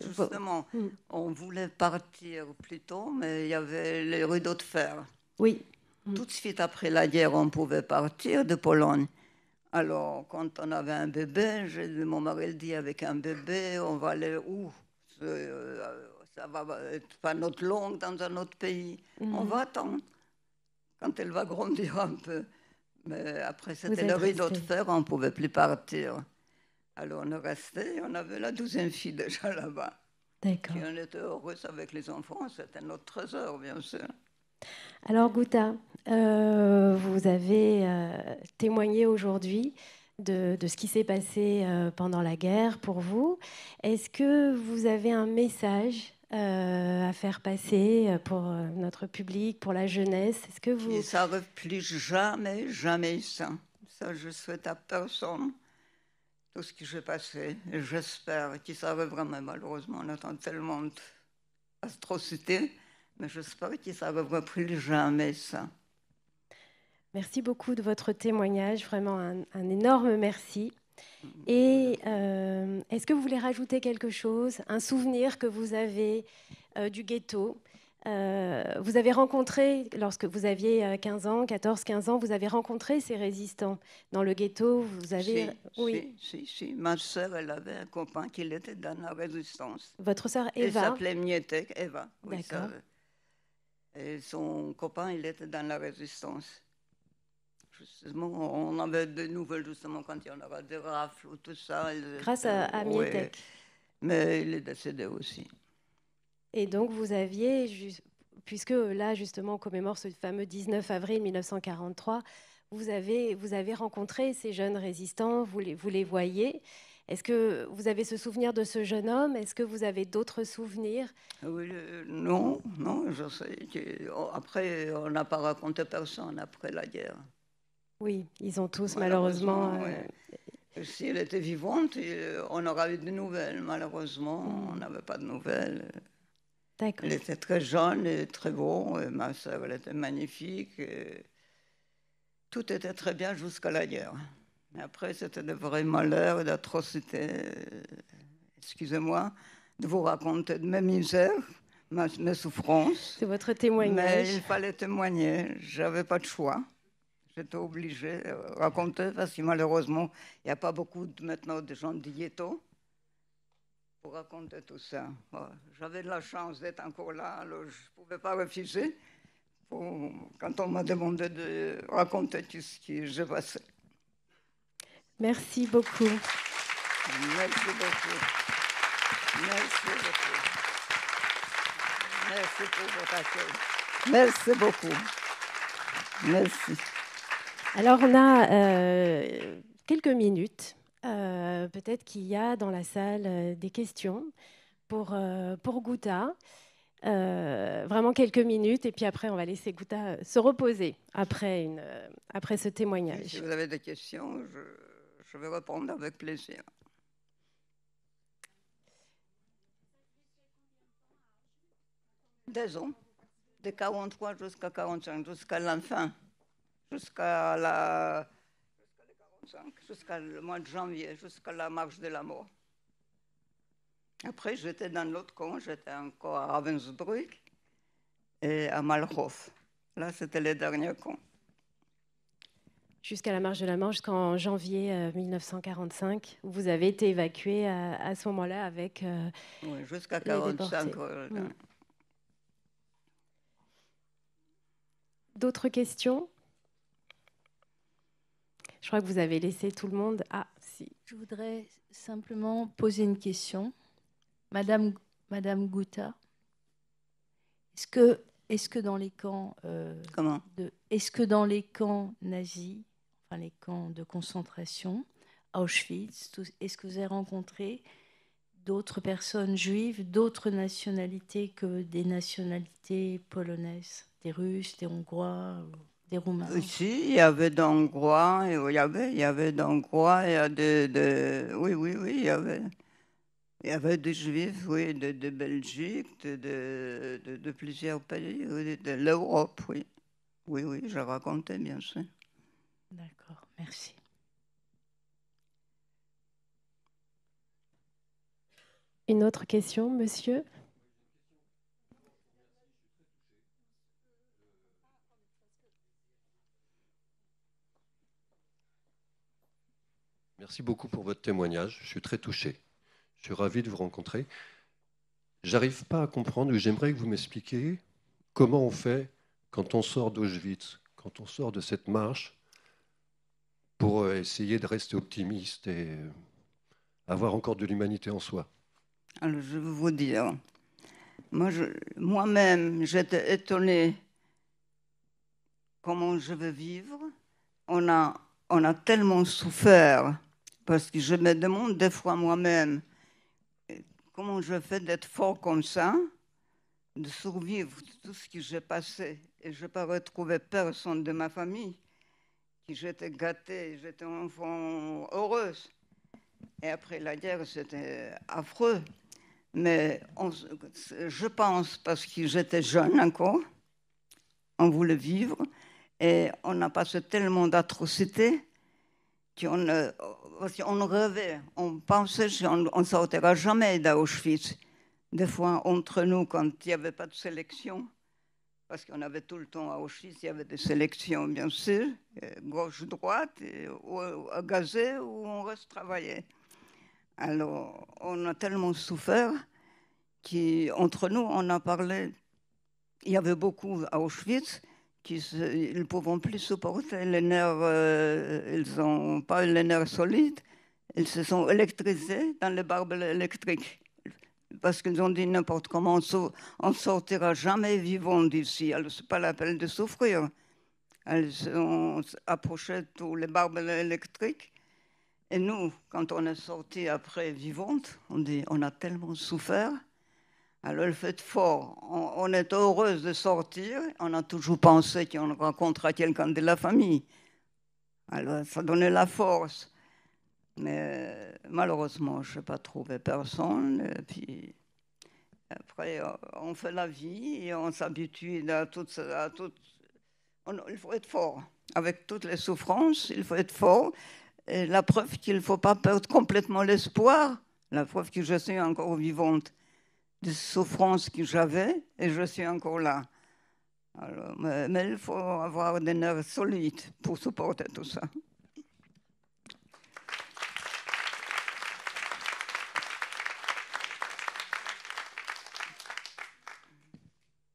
Justement, mm. on voulait partir plus tôt, mais il y avait les rideaux de fer. Oui. Mm. Tout de suite après la guerre, on pouvait partir de Pologne. Alors, quand on avait un bébé, mon mari le dit avec un bébé, on va aller où euh, euh, Ça va être pas notre langue dans un autre pays. Mm. On va attendre quand elle va grandir un peu. Mais après, c'était le rideau de fer, on pouvait plus partir. Alors on est resté, on avait la douzième fille déjà là-bas. D'accord. Et on était heureux avec les enfants, c'était notre trésor, bien sûr. Alors Gouta, euh, vous avez euh, témoigné aujourd'hui de, ce qui s'est passé euh, pendant la guerre pour vous. Est-ce que vous avez un message à faire passer pour notre public, pour la jeunesse Est-ce que vous... Et ça ne plus jamais, jamais ça. Ça, je souhaite à personne tout ce qui s'est passé. j'espère qu'ils savaient vraiment, malheureusement, on attend tellement d'atrocités, mais j'espère qu'ils savaient plus jamais ça. Merci beaucoup de votre témoignage, vraiment un, énorme merci. Mm. Et euh, est-ce que vous voulez rajouter quelque chose, un souvenir que vous avez euh, du ghetto euh, vous avez rencontré, lorsque vous aviez 15 euh, ans, 14, 15 ans, vous avez rencontré ces résistants dans le ghetto. Vous avez. oui. Ma soeur, elle avait un copain qui était dans la résistance. Votre soeur Eva Elle s'appelait Mietek, Eva. D'accord. Euh, et son copain, il était dans la résistance. Justement, on avait des nouvelles, justement, quand il y en aura des rafles ou tout ça. Grâce à, Mietek. Mais il est décédé aussi. Et donc vous aviez, puisque là justement on commémore ce fameux 19 avril 1943, vous avez, vous avez rencontré ces jeunes résistants, vous les, vous les voyez. Est-ce que vous avez ce souvenir de ce jeune homme Est-ce que vous avez d'autres souvenirs ah oui, euh, Non, non, je sais. Oh, après, on n'a pas raconté personne après la guerre. Oui, ils ont tous malheureusement. Euh, si elle était vivante, euh, on aurait eu des nouvelles. Malheureusement, on n'avait pas de nouvelles. Elle était très jeune et très beau. ma soeur, elle était magnifique. tout était très bien jusqu'à la Mais après, c'était de vrais malheurs, d'atrocités. Excusez-moi de vous raconter de mes misères, mes souffrances. C'est votre témoignage. Mais il fallait témoigner. J'avais pas de choix. J'étais obligée de raconter parce que malheureusement, il n'y a pas beaucoup maintenant de gens diétos pour raconter tout ça. J'avais de la chance d'être encore là, je ne pouvais pas refuser quand on m'a demandé de raconter tout ce qui s'est passé. Merci beaucoup. Merci beaucoup. Merci beaucoup. Merci pour votre accueil. Merci beaucoup. Merci. Alors on a euh, quelques minutes euh, peut-être qu'il y a dans la salle euh, des questions pour, euh, pour Gouta. vraiment quelques minutes et puis après on va laisser Gouta se reposer après, une, après ce témoignage. Si vous avez des questions, je, je vais répondre avec plaisir. Des ans, de 43 jusqu'à 45, jusqu'à l'enfant, jusqu'à la Jusqu'au mois de janvier, jusqu'à la marche de la mort. Après, j'étais dans l'autre camp, j'étais encore à Ravensbrück et à Malhof. Là, c'était les derniers camps. Jusqu'à la marche de la mort, jusqu'en janvier 1945, euh, vous avez été évacué à, ce moment-là avec. Euh, oui, jusqu'à 1945. D'autres questions je crois que vous avez laissé tout le monde. Ah, si. Je voudrais simplement poser une question. Madame, Madame Gouta, est-ce que, est que dans les camps. Euh, Comment Est-ce que dans les camps nazis, enfin les camps de concentration, Auschwitz, est-ce que vous avez rencontré d'autres personnes juives, d'autres nationalités que des nationalités polonaises, des Russes, des Hongrois des Roumains euh, Si, il y avait d'Hongrois, il y avait, il y avait il y de, Oui, oui, oui, il y avait. Il y avait des Juifs, oui, de, Belgique, de, de, plusieurs pays, de l'Europe, oui. Oui, oui, je racontais bien sûr. D'accord, merci. Une autre question, monsieur Merci beaucoup pour votre témoignage. Je suis très touché. Je suis ravi de vous rencontrer. J'arrive pas à comprendre, j'aimerais que vous m'expliquiez comment on fait quand on sort d'Auschwitz, quand on sort de cette marche, pour euh, essayer de rester optimiste et euh, avoir encore de l'humanité en soi. Alors, je vais vous dire, moi-même, j'étais étonnée comment je vais vivre. on a tellement souffert. Parce que je me demande des fois moi-même euh, comment je fais d'être fort comme ça, de survivre tout ce que j'ai passé. Et je n'ai pas retrouvé personne de ma famille, qui j'étais gâtée, j'étais enfant heureuse. Et après la guerre, c'était affreux. Mais je pense, parce que j'étais jeune encore, on voulait vivre, et on a passé tellement d'atrocités qu'on on rêvait, euh, on pensait qu'on ne sortira jamais d'Auschwitz. Des fois, entre nous, quand il n'y avait pas de sélection, parce qu'on avait tout le temps à Auschwitz, il y avait des sélections, bien sûr, gauche-droite, ou à Gazé, où on reste travailler. Alors, on a tellement souffert qu'entre nous, on a parlé. Il y avait beaucoup à Auschwitz, ils ne pouvaient plus supporter les nerfs, euh, ils n'ont pas les nerfs solides, ils se sont électrisés dans les barbes électriques. Parce qu'ils ont dit n'importe comment, on ne sortira jamais vivant d'ici, alors ce n'est pas la peine de souffrir. Elles ont approché tous les barbes électriques. Et nous, quand on est sorti après vivante, on dit on a tellement souffert. Alors le fait fort, on, est heureux heureuse de sortir, on a toujours pensé qu'on rencontrait quelqu'un de la famille. Alors ça donnait la force. Mais malheureusement, je n'ai pas trouvé personne. puis après, on fait la vie et on s'habitue à tout. il faut être fort. Avec toutes les souffrances, il faut être fort. Et la preuve qu'il ne faut pas perdre complètement l'espoir, la preuve que je suis encore vivante des souffrances que j'avais et je suis encore là. mais, il faut avoir des nerfs solides pour supporter tout ça.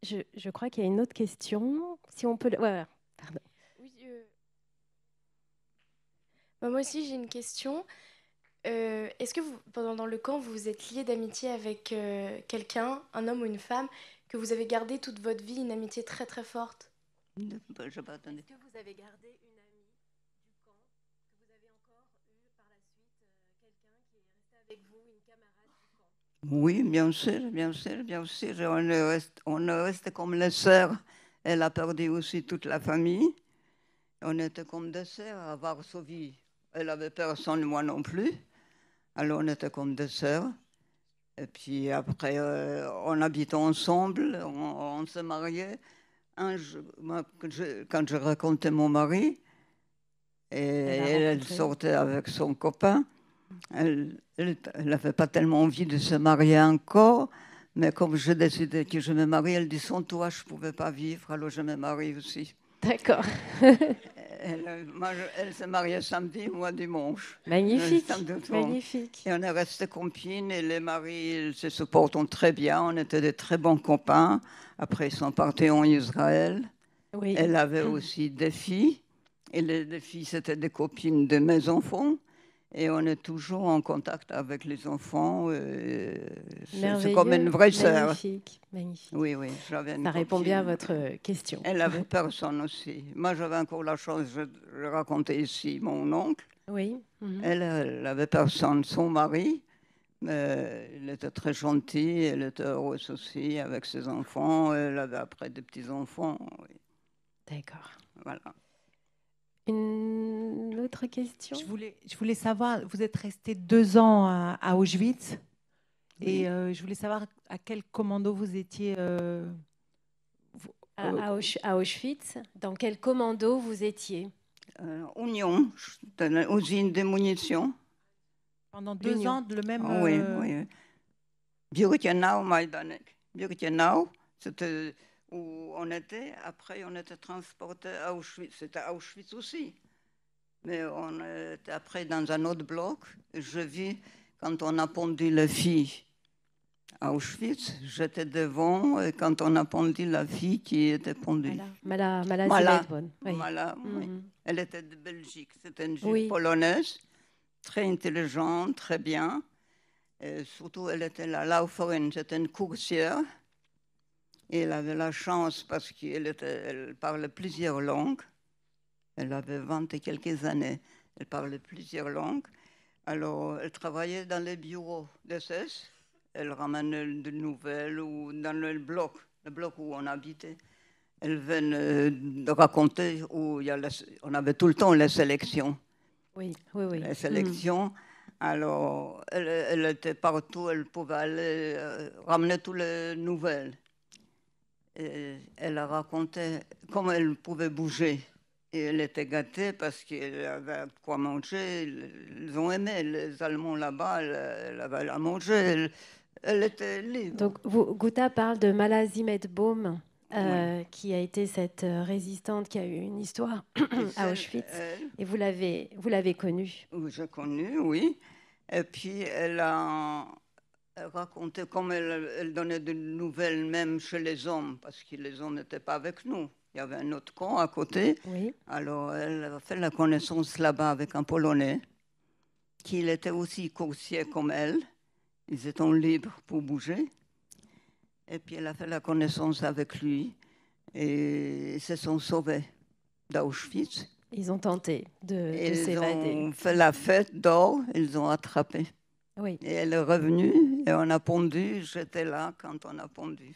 Je, je crois qu'il y a une autre question. Si on peut. Ouais, Oui, euh. bah, moi aussi, j'ai une question. Euh, Est-ce que vous, pendant dans le camp, vous vous êtes lié d'amitié avec euh, quelqu'un, un homme ou une femme, que vous avez gardé toute votre vie une amitié très très forte Est-ce que vous avez gardé une amie du camp que vous avez encore eu par la suite euh, quelqu'un qui est resté avec vous, une camarade du camp Oui, bien sûr, bien sûr, bien sûr. On reste, on reste comme les sœurs. Elle a perdu aussi toute la famille. On était comme des sœurs à Varsovie. Elle avait personne, moi non plus. Alors on était comme des sœurs. Et puis après, euh, on habitait ensemble, on, se mariait. quand je racontais mon mari, et elle, sortait avec son copain. Elle n'avait pas tellement envie de se marier encore, mais comme je décidais que je me mariais, elle dit sans toi, je ne pouvais pas vivre, alors je me marie aussi. D'accord. elle, euh, elle s'est mariée samedi, moi dimanche. Magnifique. Magnifique. Et on est resté compines et les maris se supportent très bien. On était de très bons copains. Après, ils sont partis en Israël. Oui. Elle avait aussi des filles. Et les, les filles, c'était des copines de mes enfants. Et on est toujours en contact avec les enfants. Euh, c'est comme une vraie sœur. Magnifique, magnifique. Oui, oui, Ça répond bien à votre euh, question. Elle avait personne aussi. Moi, j'avais encore la chance, de raconter ici mon oncle. Oui. Mhm. Elle, n'avait avait personne. Son mari, mais euh, elle était très gentil. elle était heureuse aussi avec ses enfants, elle avait après des petits-enfants. D'accord. Voilà. Une autre question je voulais, je voulais savoir, vous êtes resté deux ans à, Auschwitz et euh, je voulais savoir à quel commando vous étiez. Euh, euh, à, Auschwitz, dans quel commando vous étiez Union, dans l'usine de munitions. Pendant deux ans, le même. Ah oui, oui. Birkenau, Maïdanek. Birkenau, c'était où on était. Après, on était transporté à Auschwitz. C'était à Auschwitz aussi. Mais on était après dans un autre bloc. Je vis quand on a pendu la fille à Auschwitz. J'étais devant et quand on a pendu la fille qui était pendue. Mala, Mala, mhm. Elle était de Belgique. C'était une polonaise, très intelligente, très bien. surtout, elle était là la Lauferin, c'était une coursière elle avait la chance parce qu'elle parlait plusieurs langues. Elle avait 20 et quelques années. Elle parlait plusieurs langues. Alors, elle travaillait dans les bureaux de Elle ramenait des nouvelles ou dans le bloc, le bloc où on habitait. Elle venait de euh, raconter où il y on avait tout le temps les sélections. Oui, oui, oui. Les mm. sélections. Alors, elle, était partout, elle pouvait aller euh, ramener toutes les nouvelles. Euh, elle elle racontait comment elle pouvait bouger. Et elle était gâtée parce qu'elle avait quoi manger. Ils ont aimé les Allemands là-bas, elle, avait à manger. Elle, était libre. Donc, vous, parle de Malazimet Baum. Euh, qui a été cette euh, résistante qui a eu une histoire à Auschwitz. et vous l'avez, vous l'avez connue. J'ai connue, oui. Et puis elle a racontait comme elle, donnait des nouvelles même chez les hommes, parce que les hommes n'étaient pas avec nous. Il y avait un autre camp à côté. Oui. Alors elle a fait la connaissance là-bas avec un Polonais, qui était aussi coursier comme elle. Ils étaient libres pour bouger. Et puis elle a fait la connaissance avec lui et ils se sont sauvés d'Auschwitz. Ils ont tenté de, de s'évader. Ils ont fait la fête d'or, ils ont attrapé. Et elle est revenue et on a pondu. J'étais là quand on a pondu.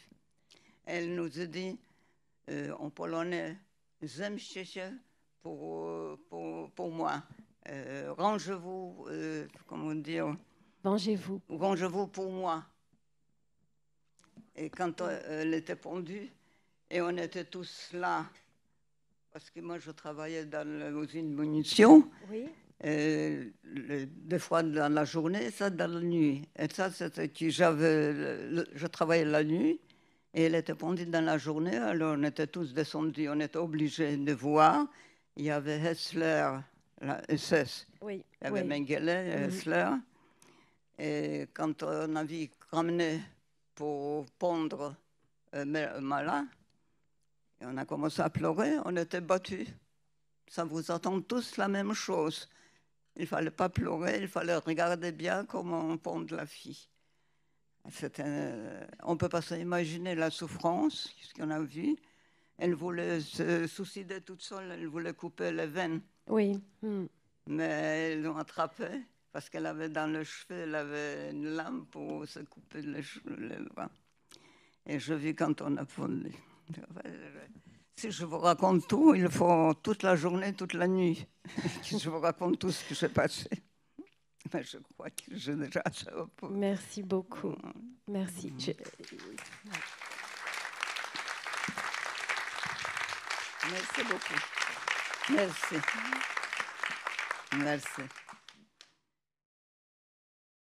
Elle nous a dit euh, en polonais pour, euh, pour, pour moi. Euh, rangez-vous, euh, comment dire Vengez-vous. vous pour moi. Et quand elle était pendue, et on était tous là, parce que moi je travaillais dans l'usine munitions. Oui euh, des fois dans la journée, ça dans la nuit. Et ça, c'était que j'avais, je travaillais la nuit et elle était pendue dans la journée. Alors on était tous descendus, on était obligés de voir. Il y avait Hessler, la SS. Oui. Il y avait Mengele et mhm. Hessler. Et quand on avait ramené pour pondre euh, Mala, on a commencé à pleurer, on était battus. Ça vous attend tous la même chose. Il fallait pas pleurer, il fallait regarder bien comment on pend la fille. Un, euh, on peut pas s'imaginer la souffrance, ce qu'on a vu. Elle voulait se suicider toute seule, elle voulait couper les veines. Oui. Hmm. Mais ils l'ont attrapée parce qu'elle avait dans le cheveu, elle avait une lame pour se couper les cheveux. Et je vis quand on a fondu. je vous raconte tout, il faut toute la journée, toute la nuit je vous raconte tout ce qui s'est passé. Mais ben, je crois que j'ai déjà mm. Merci beaucoup. Merci. Merci beaucoup. Merci. Merci.